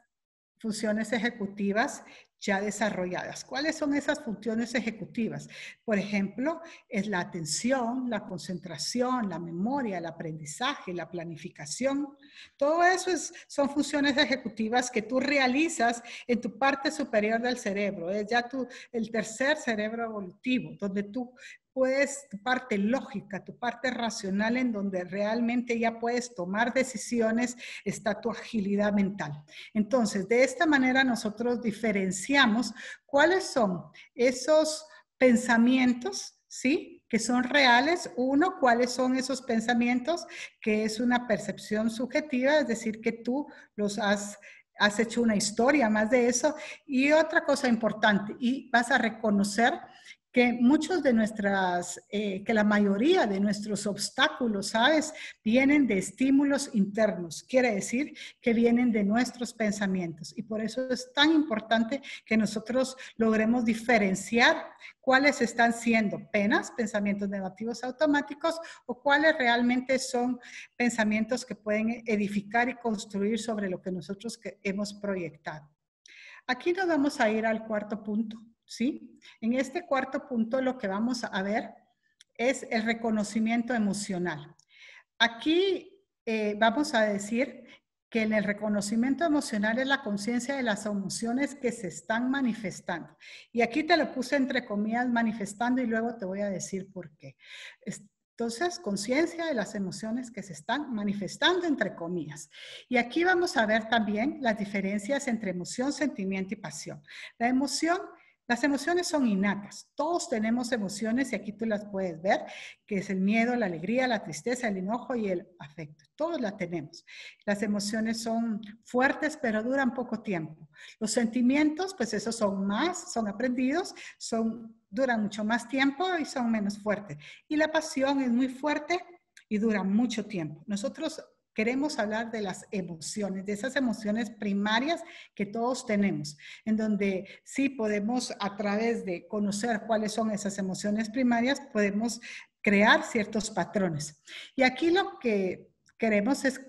funciones ejecutivas ya desarrolladas. ¿Cuáles son esas funciones ejecutivas? Por ejemplo, es la atención, la concentración, la memoria, el aprendizaje, la planificación. Todo eso es, son funciones ejecutivas que tú realizas en tu parte superior del cerebro. Es ya tu, el tercer cerebro evolutivo, donde tú puedes, tu parte lógica, tu parte racional en donde realmente ya puedes tomar decisiones, está tu agilidad mental. Entonces, de esta manera nosotros diferenciamos cuáles son esos pensamientos, ¿sí? que son reales. Uno, cuáles son esos pensamientos, que es una percepción subjetiva, es decir, que tú los has, has hecho una historia más de eso. Y otra cosa importante, y vas a reconocer que muchos de nuestras, eh, que la mayoría de nuestros obstáculos, ¿sabes? Vienen de estímulos internos, quiere decir que vienen de nuestros pensamientos. Y por eso es tan importante que nosotros logremos diferenciar cuáles están siendo penas, pensamientos negativos automáticos, o cuáles realmente son pensamientos que pueden edificar y construir sobre lo que nosotros hemos proyectado. Aquí nos vamos a ir al cuarto punto, ¿sí? En este cuarto punto lo que vamos a ver es el reconocimiento emocional. Aquí eh, vamos a decir que en el reconocimiento emocional es la conciencia de las emociones que se están manifestando. Y aquí te lo puse entre comillas manifestando y luego te voy a decir por qué. Entonces, conciencia de las emociones que se están manifestando entre comillas. Y aquí vamos a ver también las diferencias entre emoción, sentimiento y pasión. La emoción las emociones son innatas. Todos tenemos emociones y aquí tú las puedes ver, que es el miedo, la alegría, la tristeza, el enojo y el afecto. Todos las tenemos. Las emociones son fuertes, pero duran poco tiempo. Los sentimientos, pues esos son más, son aprendidos, son duran mucho más tiempo y son menos fuertes. Y la pasión es muy fuerte y dura mucho tiempo. Nosotros Queremos hablar de las emociones, de esas emociones primarias que todos tenemos, en donde sí podemos, a través de conocer cuáles son esas emociones primarias, podemos crear ciertos patrones. Y aquí lo que queremos es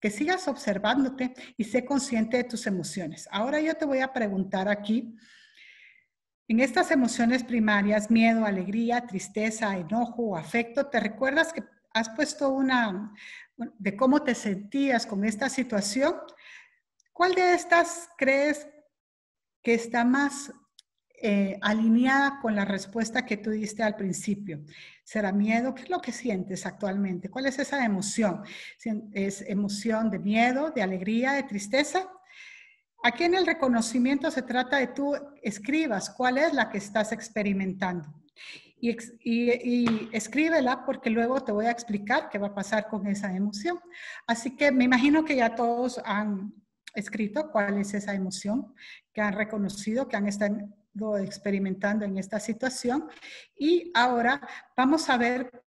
que sigas observándote y sé consciente de tus emociones. Ahora yo te voy a preguntar aquí, en estas emociones primarias, miedo, alegría, tristeza, enojo, afecto, ¿te recuerdas que has puesto una, de cómo te sentías con esta situación, ¿cuál de estas crees que está más eh, alineada con la respuesta que tú diste al principio. ¿Será miedo? ¿Qué es lo que sientes actualmente? ¿Cuál es esa emoción? ¿Es emoción de miedo, de alegría, de tristeza? Aquí en el reconocimiento se trata de tú escribas cuál es la que estás experimentando y, y, escríbela porque luego te voy a explicar qué va a pasar con esa emoción. Así que me imagino que ya todos han escrito cuál es esa emoción que han reconocido, que han estado experimentando en esta situación. Y ahora vamos a ver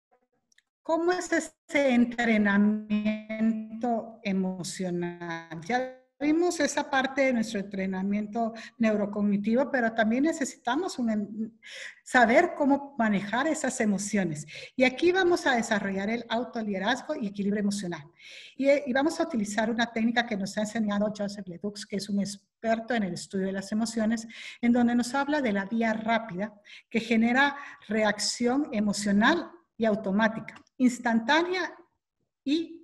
cómo es ese entrenamiento emocional. Vimos esa parte de nuestro entrenamiento neurocognitivo, pero también necesitamos un, saber cómo manejar esas emociones. Y aquí vamos a desarrollar el autoliderazgo y equilibrio emocional. Y, eh, y, vamos a utilizar una técnica que nos ha enseñado Joseph Ledux, que es un experto en el estudio de las emociones, en donde nos habla de la vía rápida que genera reacción emocional y automática, instantánea y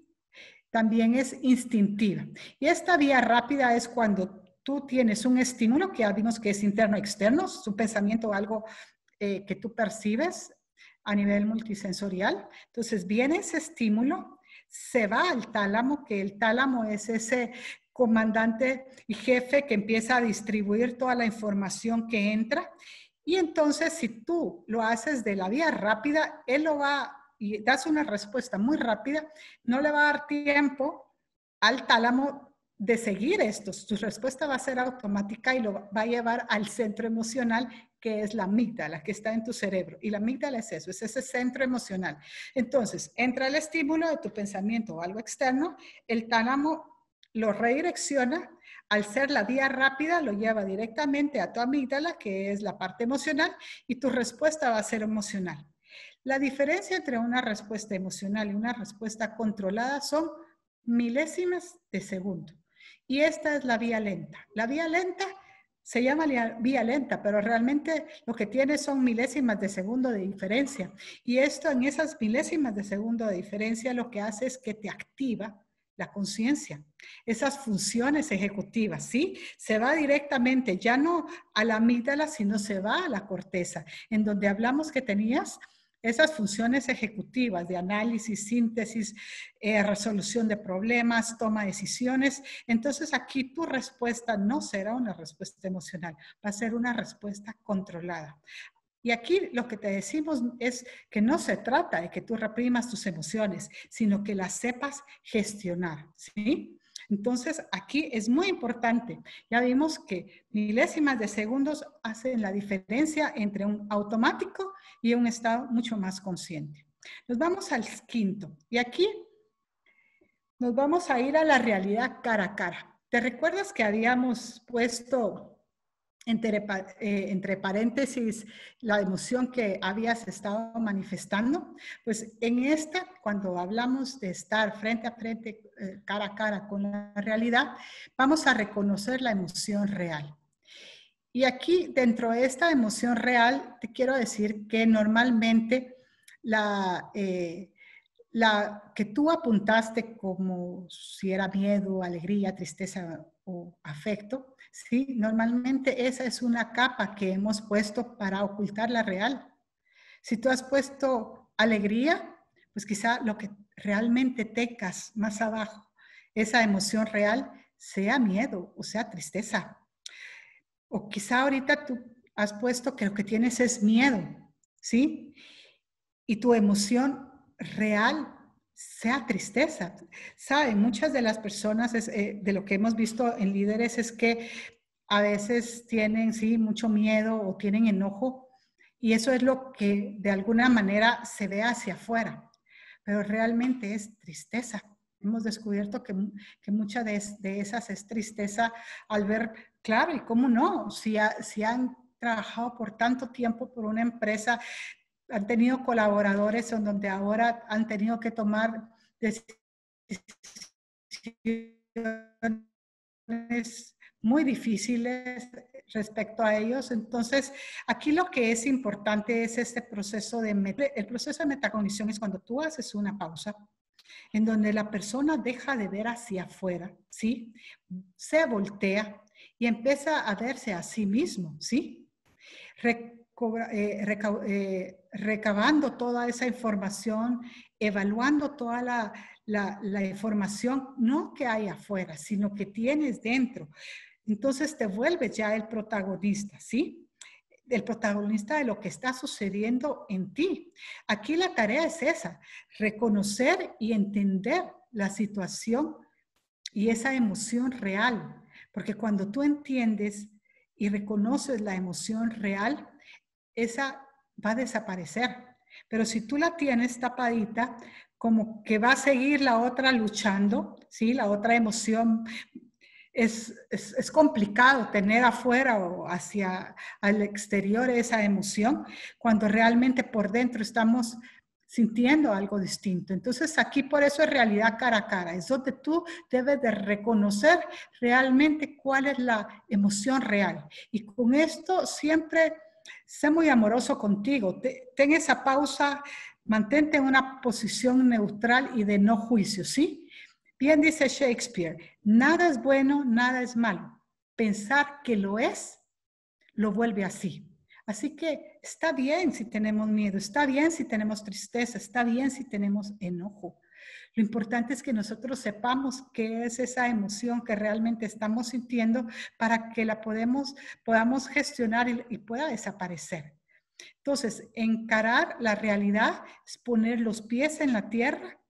también es instintiva. Y esta vía rápida es cuando tú tienes un estímulo que ya vimos que es interno-externo, es un pensamiento, algo eh, que tú percibes a nivel multisensorial. Entonces viene ese estímulo, se va al tálamo, que el tálamo es ese comandante y jefe que empieza a distribuir toda la información que entra. Y entonces, si tú lo haces de la vía rápida, él lo va y das una respuesta muy rápida, no le va a dar tiempo al tálamo de seguir esto. Tu respuesta va a ser automática y lo va a llevar al centro emocional, que es la amígdala, que está en tu cerebro. Y la amígdala es eso, es ese centro emocional. Entonces, entra el estímulo de tu pensamiento o algo externo, el tálamo lo redirecciona, al ser la vía rápida, lo lleva directamente a tu amígdala, que es la parte emocional, y tu respuesta va a ser emocional. La diferencia entre una respuesta emocional y una respuesta controlada son milésimas de segundo. Y esta es la vía lenta. La vía lenta se llama vía lenta, pero realmente lo que tiene son milésimas de segundo de diferencia. Y esto en esas milésimas de segundo de diferencia lo que hace es que te activa la conciencia, esas funciones ejecutivas, ¿sí? Se va directamente, ya no a la amígdala, sino se va a la corteza, en donde hablamos que tenías esas funciones ejecutivas de análisis, síntesis, eh, resolución de problemas, toma de decisiones, entonces aquí tu respuesta no será una respuesta emocional, va a ser una respuesta controlada. Y aquí lo que te decimos es que no se trata de que tú reprimas tus emociones, sino que las sepas gestionar, ¿sí? Entonces, aquí es muy importante. Ya vimos que milésimas de segundos hacen la diferencia entre un automático y un estado mucho más consciente. Nos vamos al quinto. Y aquí nos vamos a ir a la realidad cara a cara. ¿Te recuerdas que habíamos puesto eh, entre, paréntesis la emoción que habías estado manifestando, pues en esta, cuando hablamos de estar frente a frente, eh, cara a cara con la realidad, vamos a reconocer la emoción real. Y aquí, dentro de esta emoción real, te quiero decir que normalmente la, eh, la que tú apuntaste como si era miedo, alegría, tristeza o afecto, ¿sí? Normalmente esa es una capa que hemos puesto para ocultar la real. Si tú has puesto alegría, pues quizá lo que realmente tecas más abajo, esa emoción real, sea miedo o sea tristeza. O quizá ahorita tú has puesto que lo que tienes es miedo, ¿sí? Y tu emoción real sea tristeza. ¿sabe? muchas de las personas, eh, de lo que hemos visto en líderes, es que a veces tienen, sí, mucho miedo o tienen enojo y eso es lo que de alguna manera se ve hacia afuera, pero realmente es tristeza. Hemos descubierto que, que muchas de, esas es tristeza al ver, claro, y cómo no, si, ha, si han trabajado por tanto tiempo por una empresa, han tenido colaboradores en donde ahora han tenido que tomar decisiones muy difíciles respecto a ellos. Entonces, aquí lo que es importante es este proceso de... El proceso de metacognición es cuando tú haces una pausa en donde la persona deja de ver hacia afuera, ¿sí? Se voltea y empieza a verse a sí mismo, ¿sí? Eh, eh, recabando toda esa información, evaluando toda la, información, no que hay afuera, sino que tienes dentro. Entonces te vuelves ya el protagonista, ¿sí? El protagonista de lo que está sucediendo en ti. Aquí la tarea es esa, reconocer y entender la situación y esa emoción real. Porque cuando tú entiendes y reconoces la emoción real, esa va a desaparecer. Pero si tú la tienes tapadita, como que va a seguir la otra luchando, ¿sí? La otra emoción. Es, es, complicado tener afuera o hacia el exterior esa emoción cuando realmente por dentro estamos sintiendo algo distinto. Entonces aquí por eso es realidad cara a cara, es donde tú debes de reconocer realmente cuál es la emoción real. Y con esto siempre sé muy amoroso contigo, ten esa pausa, mantente en una posición neutral y de no juicio, ¿sí? Bien dice Shakespeare, nada es bueno, nada es malo. Pensar que lo es, lo vuelve así. Así que está bien si tenemos miedo, está bien si tenemos tristeza, está bien si tenemos enojo. Lo importante es que nosotros sepamos qué es esa emoción que realmente estamos sintiendo para que la podemos, podamos gestionar y, pueda desaparecer. Entonces, encarar la realidad es poner los pies en la tierra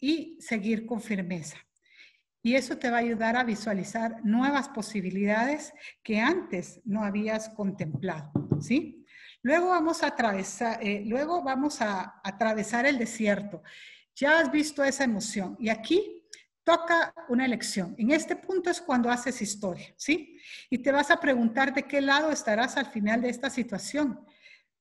y seguir con firmeza. Y eso te va a ayudar a visualizar nuevas posibilidades que antes no habías contemplado, ¿sí? Luego vamos a atravesar, eh, luego vamos a atravesar el desierto. Ya has visto esa emoción y aquí toca una elección. En este punto es cuando haces historia, ¿sí? Y te vas a preguntar de qué lado estarás al final de esta situación.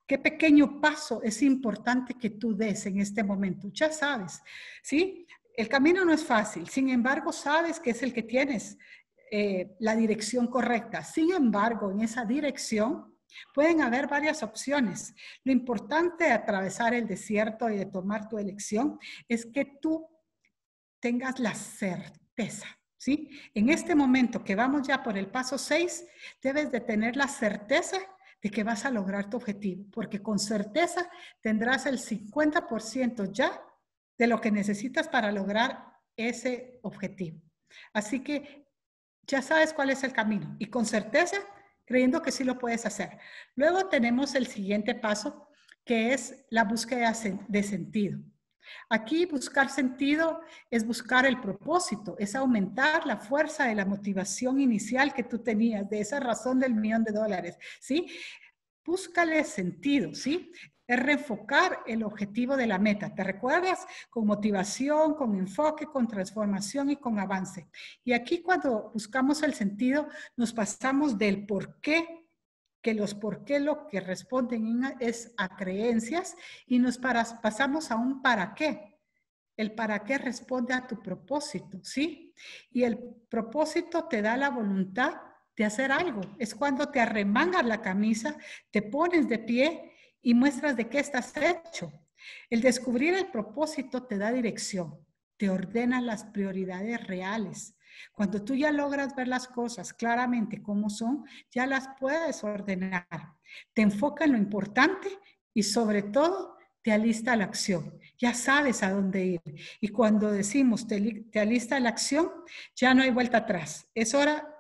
¿Qué pequeño paso es importante que tú des en este momento? Ya sabes, ¿sí? El camino no es fácil, sin embargo sabes que es el que tienes eh, la dirección correcta. Sin embargo, en esa dirección Pueden haber varias opciones. Lo importante de atravesar el desierto y de tomar tu elección es que tú tengas la certeza. ¿sí? En este momento que vamos ya por el paso 6, debes de tener la certeza de que vas a lograr tu objetivo, porque con certeza tendrás el 50% ya de lo que necesitas para lograr ese objetivo. Así que ya sabes cuál es el camino y con certeza creyendo que sí lo puedes hacer. Luego tenemos el siguiente paso, que es la búsqueda de sentido. Aquí buscar sentido es buscar el propósito, es aumentar la fuerza de la motivación inicial que tú tenías, de esa razón del millón de dólares, ¿sí? Búscale sentido, ¿sí? es reenfocar el objetivo de la meta. ¿Te recuerdas? Con motivación, con enfoque, con transformación y con avance. Y aquí cuando buscamos el sentido, nos pasamos del por qué que los por qué lo que responden es a creencias y nos pasamos a un para qué. El para qué responde a tu propósito, ¿sí? Y el propósito te da la voluntad de hacer algo. Es cuando te arremangas la camisa, te pones de pie y muestras de qué estás hecho. El descubrir el propósito te da dirección, te ordena las prioridades reales. Cuando tú ya logras ver las cosas claramente como son, ya las puedes ordenar. Te enfoca en lo importante y sobre todo te alista a la acción. Ya sabes a dónde ir. Y cuando decimos te, alista a la acción, ya no hay vuelta atrás. Es hora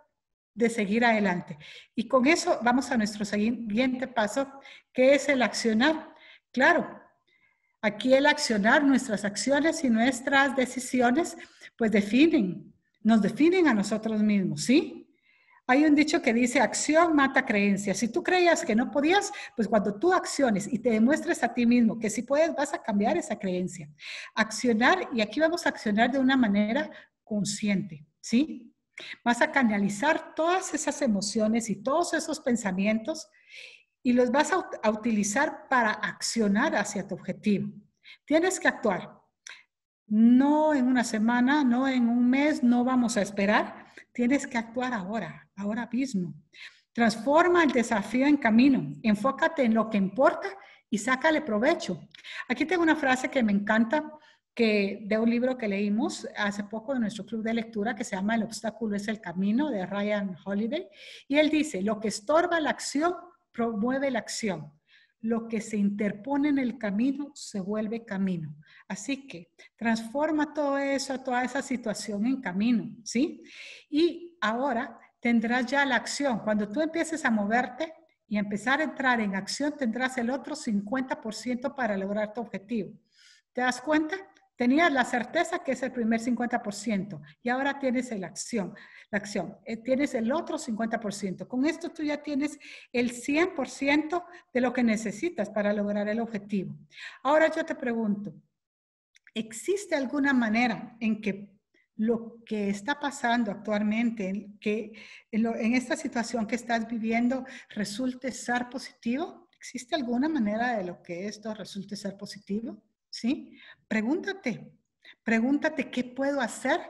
de seguir adelante. Y con eso vamos a nuestro siguiente paso, que es el accionar. Claro, aquí el accionar, nuestras acciones y nuestras decisiones, pues definen, nos definen a nosotros mismos, ¿sí? Hay un dicho que dice, acción mata creencia. Si tú creías que no podías, pues cuando tú acciones y te demuestres a ti mismo que si puedes, vas a cambiar esa creencia. Accionar, y aquí vamos a accionar de una manera consciente, ¿sí? Vas a canalizar todas esas emociones y todos esos pensamientos y los vas a, utilizar para accionar hacia tu objetivo. Tienes que actuar. No en una semana, no en un mes, no vamos a esperar. Tienes que actuar ahora, ahora mismo. Transforma el desafío en camino. Enfócate en lo que importa y sácale provecho. Aquí tengo una frase que me encanta que de un libro que leímos hace poco de nuestro club de lectura que se llama El obstáculo es el camino de Ryan Holiday. Y él dice, lo que estorba la acción promueve la acción. Lo que se interpone en el camino se vuelve camino. Así que transforma todo eso, toda esa situación en camino, ¿sí? Y ahora tendrás ya la acción. Cuando tú empieces a moverte, y empezar a entrar en acción, tendrás el otro 50% para lograr tu objetivo. ¿Te das cuenta? Tenías la certeza que es el primer 50% y ahora tienes la acción, la acción, eh, tienes el otro 50%. Con esto tú ya tienes el 100% de lo que necesitas para lograr el objetivo. Ahora yo te pregunto, ¿existe alguna manera en que lo que está pasando actualmente, que en, en esta situación que estás viviendo resulte ser positivo? ¿Existe alguna manera de lo que esto resulte ser positivo? ¿sí? Pregúntate, pregúntate qué puedo hacer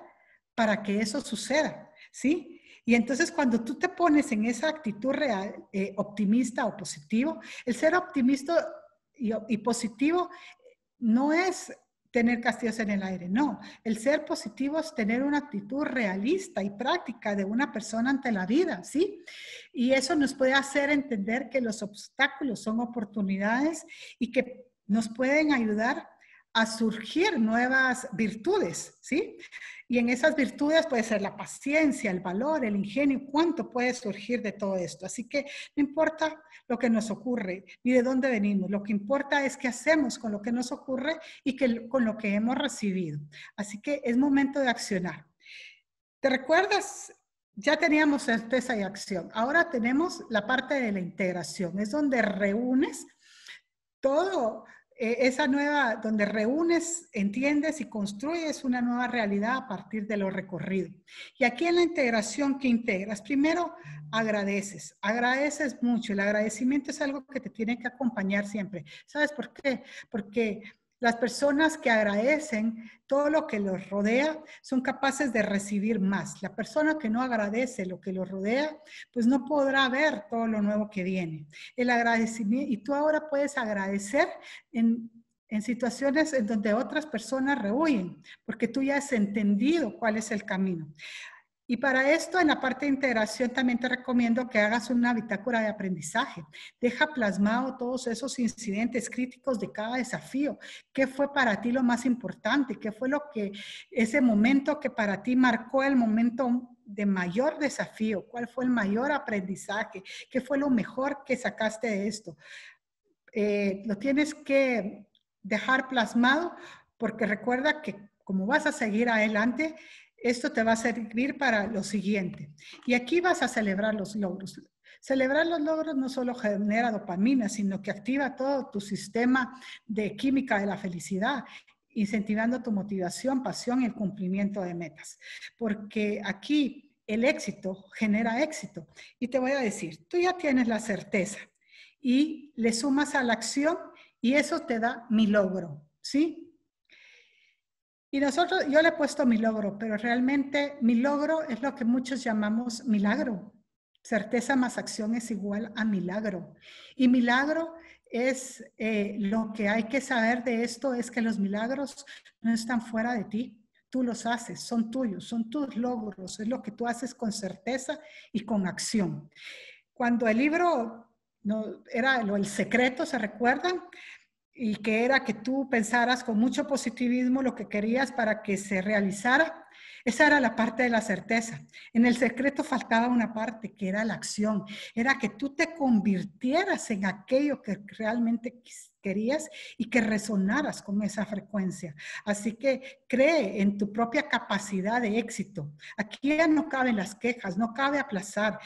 para que eso suceda, ¿sí? Y entonces cuando tú te pones en esa actitud real, eh, optimista o positivo, el ser optimista y, y positivo no es tener castillos en el aire. No, el ser positivo es tener una actitud realista y práctica de una persona ante la vida, ¿sí? Y eso nos puede hacer entender que los obstáculos son oportunidades y que nos pueden ayudar a surgir nuevas virtudes, ¿sí? Y en esas virtudes puede ser la paciencia, el valor, el ingenio, cuánto puede surgir de todo esto. Así que no importa lo que nos ocurre ni de dónde venimos, lo que importa es qué hacemos con lo que nos ocurre y que, con lo que hemos recibido. Así que es momento de accionar. ¿Te recuerdas? Ya teníamos certeza y acción. Ahora tenemos la parte de la integración. Es donde reúnes todo e, esa nueva, donde reúnes, entiendes y construyes una nueva realidad a partir de lo recorrido. Y aquí en la integración que integras, primero agradeces, agradeces mucho. El agradecimiento es algo que te tiene que acompañar siempre. ¿Sabes por qué? Porque las personas que agradecen todo lo que los rodea son capaces de recibir más. La persona que no agradece lo que los rodea, pues no podrá ver todo lo nuevo que viene. El agradecimiento, y tú ahora puedes agradecer en situaciones en donde otras personas rehuyen, porque tú ya has entendido cuál es el camino. Y para esto, en la parte de integración, también te recomiendo que hagas una bitácora de aprendizaje. Deja plasmado todos esos incidentes críticos de cada desafío. ¿Qué fue para ti lo más importante? ¿Qué fue lo que ese momento que para ti marcó el momento de mayor desafío? ¿Cuál fue el mayor aprendizaje? ¿Qué fue lo mejor que sacaste de esto? Eh, lo tienes que dejar plasmado porque recuerda que como vas a seguir adelante, esto te va a servir para lo siguiente. Y aquí vas a celebrar los logros. Celebrar los logros no solo genera dopamina, sino que activa todo tu sistema de química de la felicidad incentivando tu motivación, pasión y el cumplimiento de metas. Porque aquí el éxito genera éxito. Y te voy a decir, tú ya tienes la certeza y le sumas a la acción y eso te da mi logro, ¿sí? Y nosotros, yo le he puesto mi logro, pero realmente mi logro es lo que muchos llamamos milagro. Certeza más acción es igual a milagro. Y milagro es eh, lo que hay que saber de esto, es que los milagros no están fuera de ti. Tú los haces, son tuyos, son tus logros, es lo que tú haces con certeza y con acción. Cuando el libro no, era el secreto, ¿se recuerdan? y que era que tú pensaras con mucho positivismo lo que querías para que se realizara. Esa era la parte de la certeza. En el secreto faltaba una parte que era la acción. Era que tú te convirtieras en aquello que realmente querías y que resonaras con esa frecuencia. Así que cree en tu propia capacidad de éxito. Aquí ya no caben las quejas, no cabe aplazar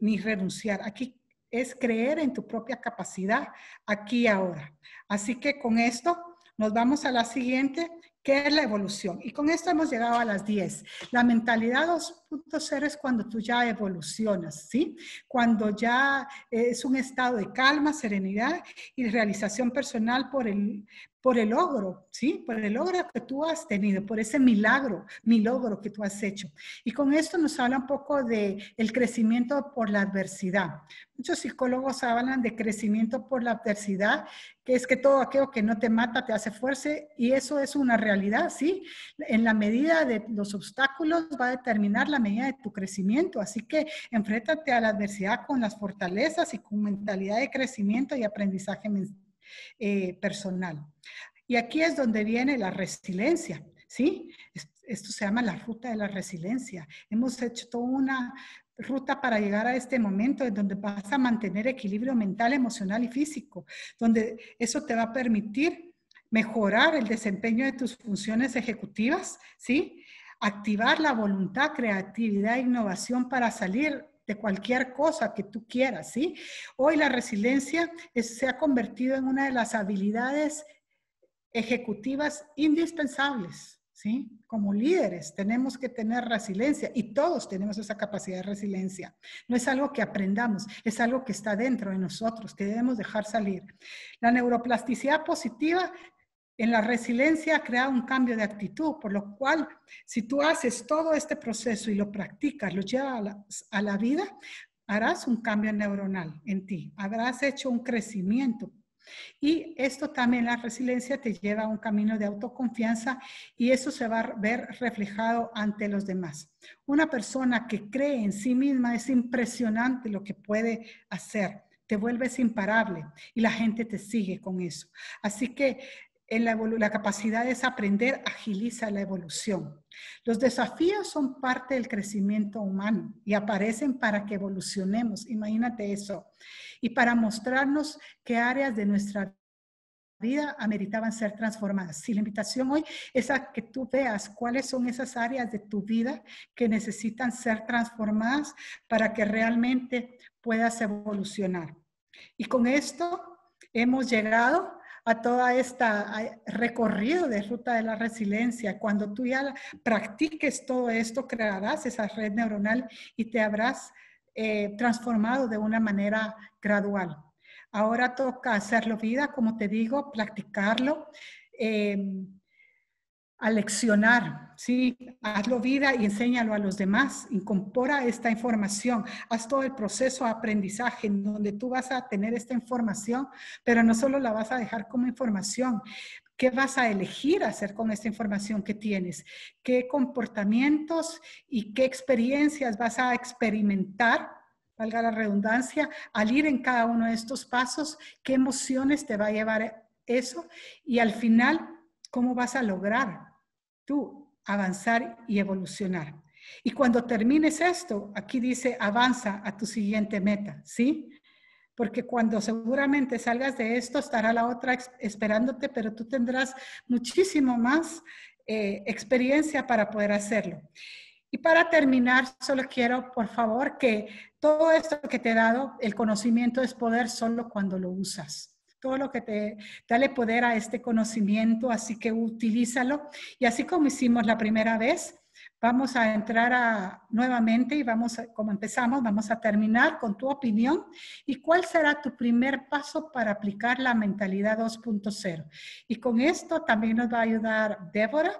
ni renunciar. Aquí es creer en tu propia capacidad aquí y ahora. Así que con esto nos vamos a la siguiente, que es la evolución. Y con esto hemos llegado a las 10. La mentalidad 2.0 es cuando tú ya evolucionas, ¿sí? Cuando ya eh, es un estado de calma, serenidad y realización personal por el, por el logro, ¿sí? Por el logro que tú has tenido, por ese milagro, mi logro que tú has hecho. Y con esto nos habla un poco de el crecimiento por la adversidad. Muchos psicólogos hablan de crecimiento por la adversidad, que es que todo aquello que no te mata te hace fuerza y eso es una realidad, ¿sí? En la medida de los obstáculos va a determinar la medida de tu crecimiento, así que enfréntate a la adversidad con las fortalezas y con mentalidad de crecimiento y aprendizaje mental eh, personal. Y aquí es donde viene la resiliencia, ¿sí? Esto se llama la ruta de la resiliencia. Hemos hecho toda una ruta para llegar a este momento en donde vas a mantener equilibrio mental, emocional y físico, donde eso te va a permitir mejorar el desempeño de tus funciones ejecutivas, ¿sí? Activar la voluntad, creatividad e innovación para salir de cualquier cosa que tú quieras, ¿sí? Hoy la resiliencia se ha convertido en una de las habilidades ejecutivas indispensables, ¿sí? Como líderes tenemos que tener resiliencia y todos tenemos esa capacidad de resiliencia. No es algo que aprendamos, es algo que está dentro de nosotros, que debemos dejar salir. La neuroplasticidad positiva en la resiliencia ha creado un cambio de actitud, por lo cual si tú haces todo este proceso y lo practicas, lo llevas a la, a la vida, harás un cambio neuronal en ti, habrás hecho un crecimiento y esto también, la resiliencia, te lleva a un camino de autoconfianza y eso se va a ver reflejado ante los demás. Una persona que cree en sí misma es impresionante lo que puede hacer. Te vuelves imparable y la gente te sigue con eso. Así que la, capacidad de aprender, agiliza la evolución. Los desafíos son parte del crecimiento humano y aparecen para que evolucionemos, imagínate eso, y para mostrarnos qué áreas de nuestra vida ameritaban ser transformadas. Si la invitación hoy es a que tú veas cuáles son esas áreas de tu vida que necesitan ser transformadas para que realmente puedas evolucionar. Y con esto hemos llegado a toda esta recorrido de ruta de la resiliencia. Cuando tú ya practiques todo esto, crearás esa red neuronal y te habrás eh, transformado de una manera gradual. Ahora toca hacerlo vida, como te digo, practicarlo. Eh, a leccionar, ¿sí? Hazlo vida y enséñalo a los demás, incorpora esta información, haz todo el proceso de aprendizaje en donde tú vas a tener esta información, pero no solo la vas a dejar como información, ¿Qué vas a elegir hacer con esta información que tienes? ¿Qué comportamientos y qué experiencias vas a experimentar? valga la redundancia, al ir en cada uno de estos pasos, qué emociones te va a llevar eso y al final, cómo vas a lograr tú avanzar y evolucionar. Y cuando termines esto, aquí dice avanza a tu siguiente meta, ¿sí? Porque cuando seguramente salgas de esto, estará la otra esperándote, pero tú tendrás muchísimo más eh, experiencia para poder hacerlo. Y para terminar, solo quiero, por favor, que todo esto que te he dado, el conocimiento es poder solo cuando lo usas todo lo que te dale poder a este conocimiento, así que utilízalo. Y así como hicimos la primera vez, vamos a entrar a, nuevamente y vamos, como empezamos, vamos a terminar con tu opinión y cuál será tu primer paso para aplicar la mentalidad 2.0. Y con esto también nos va a ayudar Débora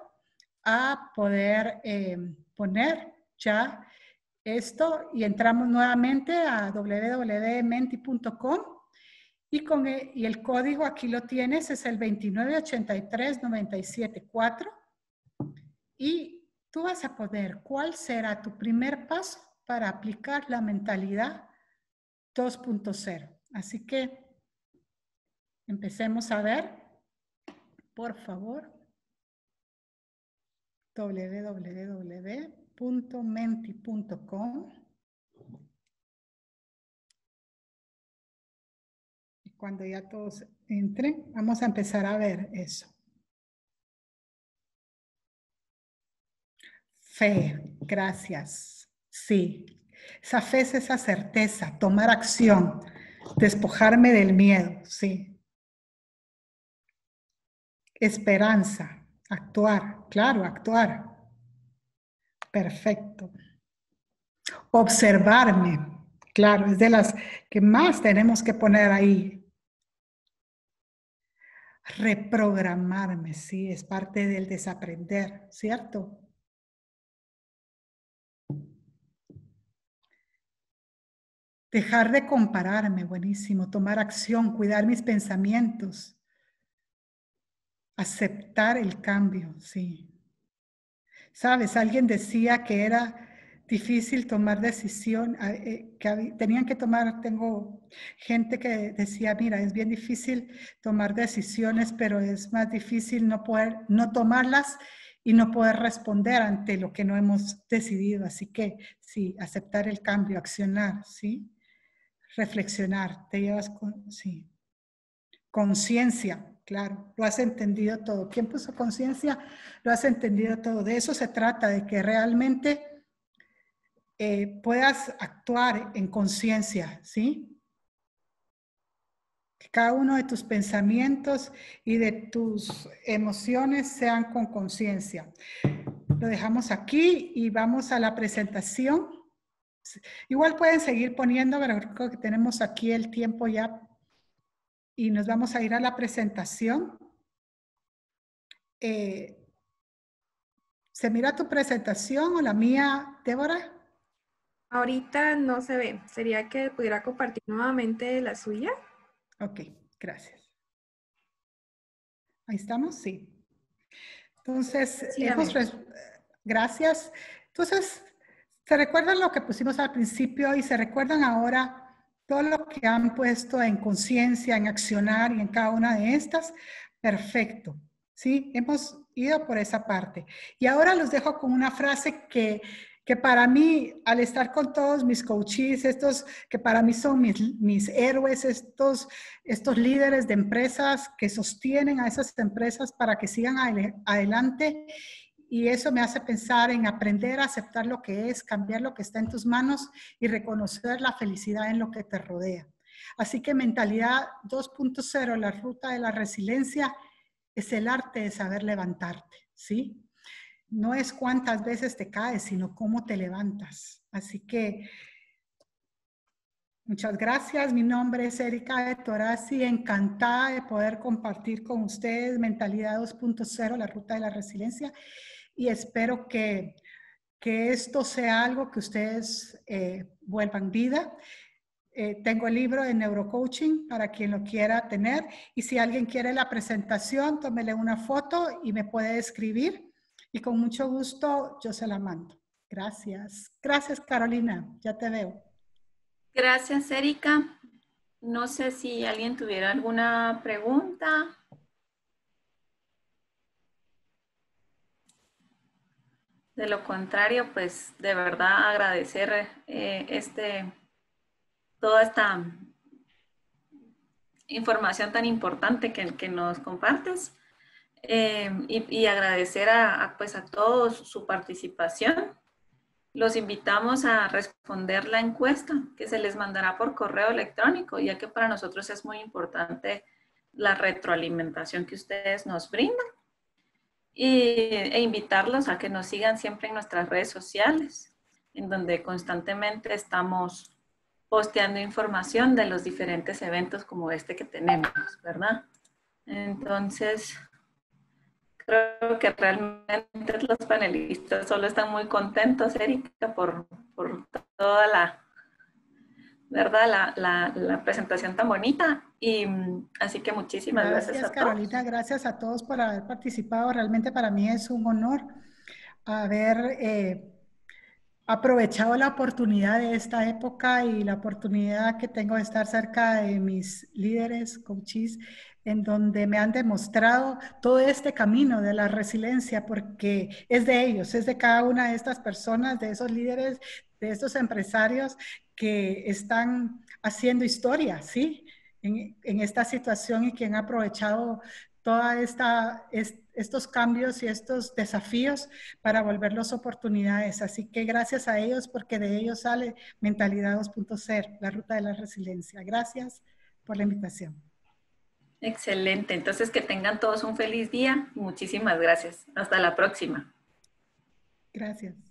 a poder em, poner ya esto y entramos nuevamente a www.menti.com y, con, e, el código aquí lo tienes, es el 2983974. Y tú vas a poder, ¿cuál será tu primer paso para aplicar la mentalidad 2.0? Así que empecemos a ver, por favor, www.menti.com. Cuando ya todos entren, vamos a empezar a ver eso. Fe, gracias. Sí. Esa fe es esa certeza, tomar acción, despojarme del miedo, sí. Esperanza, actuar, claro, actuar. Perfecto. Observarme, claro, es de las que más tenemos que poner ahí, reprogramarme, sí, es parte del desaprender, ¿cierto? Dejar de compararme, buenísimo, tomar acción, cuidar mis pensamientos, aceptar el cambio, sí. Sabes, alguien decía que era difícil tomar decisión, ah, eh, que tenían que tomar, tengo gente que decía, mira, es bien difícil tomar decisiones, pero es más difícil no poder, no tomarlas y no poder responder ante lo que no hemos decidido. Así que sí, aceptar el cambio, accionar, ¿sí? Reflexionar, te llevas con, sí. Conciencia, claro, lo has entendido todo. ¿Quién puso conciencia? Lo has entendido todo. De eso se trata, de que realmente eh, puedas actuar en conciencia, ¿sí? Que cada uno de tus pensamientos y de tus emociones sean con conciencia. Lo dejamos aquí y vamos a la presentación. Igual pueden seguir poniendo, pero creo que tenemos aquí el tiempo ya y nos vamos a ir a la presentación. Eh, ¿Se mira tu presentación o la mía, Débora? Ahorita no se ve. ¿Sería que pudiera compartir nuevamente la suya? Ok, gracias. Ahí estamos, sí. Entonces, eh, gracias. Entonces, ¿se recuerdan lo que pusimos al principio y se recuerdan ahora todo lo que han puesto en conciencia, en accionar y en cada una de estas? Perfecto. Sí, hemos ido por esa parte. Y ahora los dejo con una frase que que para mí, al estar con todos mis coaches, estos que para mí son mis, héroes, estos, estos líderes de empresas que sostienen a esas empresas para que sigan adelante, y eso me hace pensar en aprender a aceptar lo que es, cambiar lo que está en tus manos y reconocer la felicidad en lo que te rodea. Así que mentalidad 2.0, la ruta de la resiliencia, es el arte de saber levantarte, ¿sí? no es cuántas veces te caes, sino cómo te levantas. Así que muchas gracias. Mi nombre es Erika de encantada de poder compartir con ustedes Mentalidad 2.0, la ruta de la resiliencia, y espero que, que esto sea algo que ustedes eh, vuelvan vida. Eh, tengo el libro de neurocoaching para quien lo quiera tener y si alguien quiere la presentación, tómele una foto y me puede escribir y con mucho gusto yo se la mando. Gracias. Gracias, Carolina. Ya te veo. Gracias, Erika. No sé si alguien tuviera alguna pregunta. De lo contrario, pues de verdad agradecer eh, este, toda esta información tan importante que nos compartes. Em, y, agradecer a, pues a todos su participación. Los invitamos a responder la encuesta que se les mandará por correo electrónico, ya que para nosotros es muy importante la retroalimentación que ustedes nos brindan. Y, e invitarlos a que nos sigan siempre en nuestras redes sociales, en donde constantemente estamos posteando información de los diferentes eventos como este que tenemos, ¿verdad? Entonces, creo que realmente los panelistas solo están muy contentos, Erika, por, toda la, ¿verdad? La, presentación tan bonita. Y así que muchísimas gracias, a Carolina, gracias a todos por haber participado. Realmente para mí es un honor haber eh, aprovechado la oportunidad de esta época y la oportunidad que tengo de estar cerca de mis líderes, coaches, en donde me han demostrado todo este camino de la resiliencia, porque es de ellos, es de cada una de estas personas, de esos líderes, de estos empresarios que están haciendo historia, ¿sí? En, esta situación y quien ha aprovechado todos esta estos cambios y estos desafíos para volverlos oportunidades. Así que gracias a ellos, porque de ellos sale Mentalidad 2.0, la ruta de la resiliencia. Gracias por la invitación. Excelente, entonces que tengan todos un feliz día. Muchísimas gracias. Hasta la próxima. Gracias.